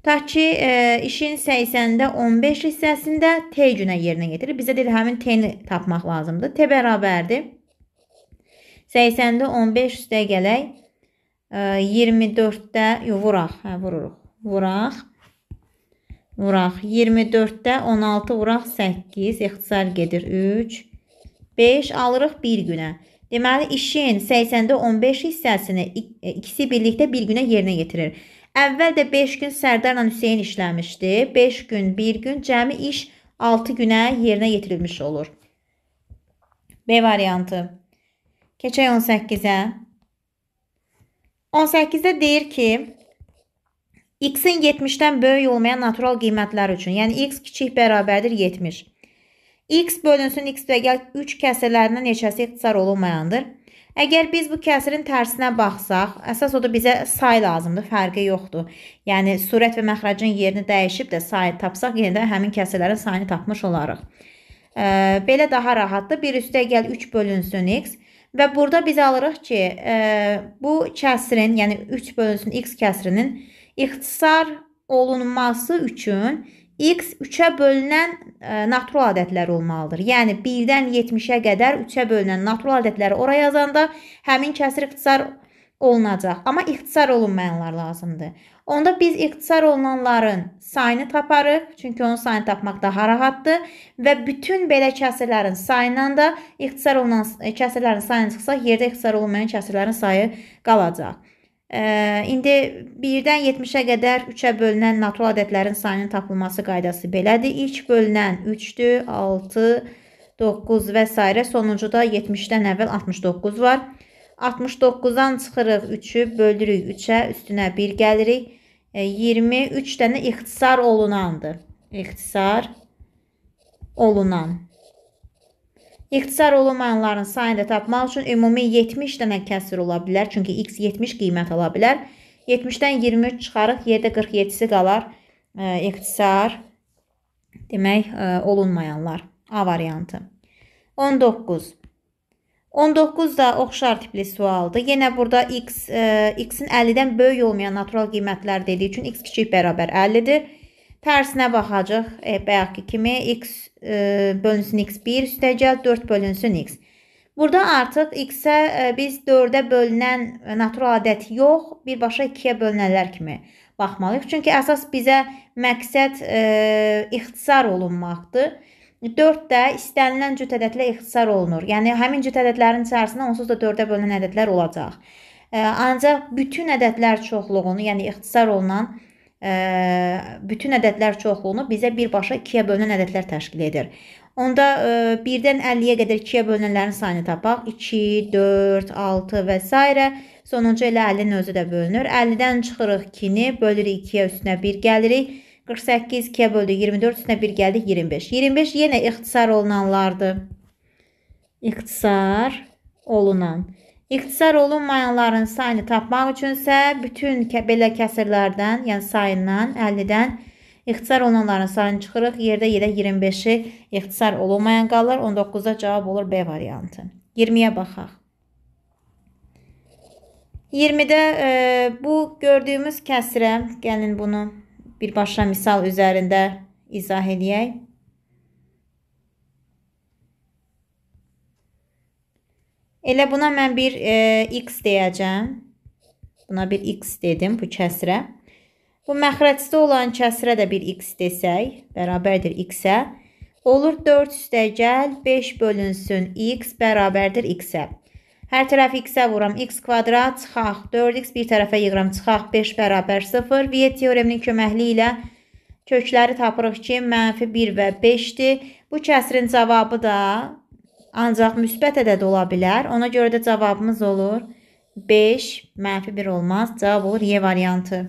Ta ki, e, işin 80-də 15 hissəsində T günə yerinə yetirir. Bizə deyir, həmin T-ni tapmaq lazımdır. T bərabərdir. 80-də 15 üstə gələk. E, 24-də vuraq. Hə, vururuq. Vuraq. Vuraq. 24-də 16 vuraq 8. İxtisar gedir 3. 5 alırıq 1 günə. Deməli işin 80-də 15 hissəsini e, ikisi birlikdə bir günə yerinə yetirir. Əvvəl də 5 gün Sərdarla Hüseyn işləmişdi. 5 gün, 1 gün cəmi iş 6 günə yerinə yetirilmiş olur. B variantı. Keçək 18-ə. 18-də deyir ki, x-in 70-dən böyük olmayan natural qiymətlər üçün, yəni x kiçik bərabərdir 70. X bölünsün X və gəl 3 kəsirlərindən neçəsi ixtisar olunmayandır. Əgər biz bu kəsirin tərsinə baxsaq, əsas odur bizə say lazımdır, fərqi yoxdur. Yəni, surət və məxracın yerini dəyişib də sayı tapsaq, yenə də həmin kəsirlərin sayını tapmış olarıq. E, belə daha rahatdır. Bir üstə gəl 3 bölünsün x və burada biz alırıq ki, e, bu kəsirin, yəni 3 bölünsün x kəsirinin ixtisar olunması üçün X 3-ə bölünən ə, e, natural ədədlər olmalıdır. Yəni 1-dən 70-ə qədər 3-ə bölünən natural ədədləri oraya yazanda həmin kəsir ixtisar olunacaq. Amma ixtisar olunmayanlar lazımdır. Onda biz ixtisar olunanların sayını taparıq. Çünki onun sayını tapmaq daha rahatdır. Və bütün belə kəsirlərin sayından da ixtisar olunan e, kəsirlərin sayını çıxsaq, yerdə ixtisar olunmayan kəsirlərin sayı qalacaq. İndi 1-dən 70-ə qədər 3-ə bölünən natural ədədlərin sayının tapılması qaydası belədir. İlk bölünən 3-dür, 6, 9 və s. Sonuncuda 70-dən əvvəl 69 var. 69-dan çıxırıq 3-ü, böldürük 3-ə, üstünə 1 gəlirik. 23 dənə ixtisar olunandır. İxtisar olunan. İxtisar olunmayanların sayını da tapmaq üçün ümumi 70 dənə kəsir ola bilər. Çünki x 70 qiymət ala bilər. 70-dən 23 çıxarıq, yerdə 47-si qalar. E, ixtisar demək e, olunmayanlar. A variantı. 19. 19 da oxşar tipli sualdır. Yenə burada x e, x-in 50-dən böyük olmayan natural qiymətlər dediyi üçün x kiçik bərabər 50-dir. Tərsinə baxacaq. E, bayaqki kimi x e, bölünsün x1 üstəgəl 4 bölünsün x. Burada artıq x-ə e, biz 4-ə bölünən natural ədəd yox, birbaşa 2-yə bölünənlər kimi baxmalıyıq. Çünki əsas bizə məqsəd e, ixtisar olunmaqdır. 4 də istənilən cüt ədədlə ixtisar olunur. Yəni həmin cüt ədədlərin içərisində onsuz da 4-ə bölünən ədədlər olacaq. E, ancaq bütün ədədlər çoxluğunu, yəni ixtisar olunan bütün ədədlər çoxluğunu bizə birbaşa 2-yə bölünən ədədlər təşkil edir. Onda 1-dən 50-yə qədər 2-yə bölünənlərin sayını tapaq. 2, 4, 6 və s. Sonuncu ilə 50-nin özü də bölünür. 50-dən çıxırıq 2-ni, bölürük 2-yə üstünə 1 gəlirik. 48 2-yə böldük 24 üstünə 1 gəldik 25. 25 yenə ixtisar olunanlardır. İxtisar olunan. İxtisar olunmayanların sayını tapmaq üçünsə bütün belə kəsirlərdən, yəni sayından, 50-dən ixtisar olunanların sayını çıxırıq. Yerdə yerə 25-i ixtisar olunmayan qalır. 19-da cavab olur B variantı. 20-yə baxaq. 20-də e, bu gördüyümüz kəsirə, gəlin bunu birbaşa misal üzərində izah edək. Elə buna mən bir e, x deyəcəm. Buna bir x dedim bu kəsrə. Bu məxrəcdə olan kəsrə də bir x desək, bərabərdir x-ə. Olur 4 üstə gəl, 5 bölünsün x bərabərdir x-ə. Hər tərəf x-ə vuram, x kvadrat çıxaq, 4x bir tərəfə yığıram, çıxaq, 5 bərabər 0. Viye teoreminin köməkli ilə kökləri tapırıq ki, mənfi 1 və 5-dir. Bu kəsrin cavabı da Ancaq müsbət ədəd ola bilər. Ona görə də cavabımız olur 5 mənfi 1 olmaz. Cavab olur Y variantı.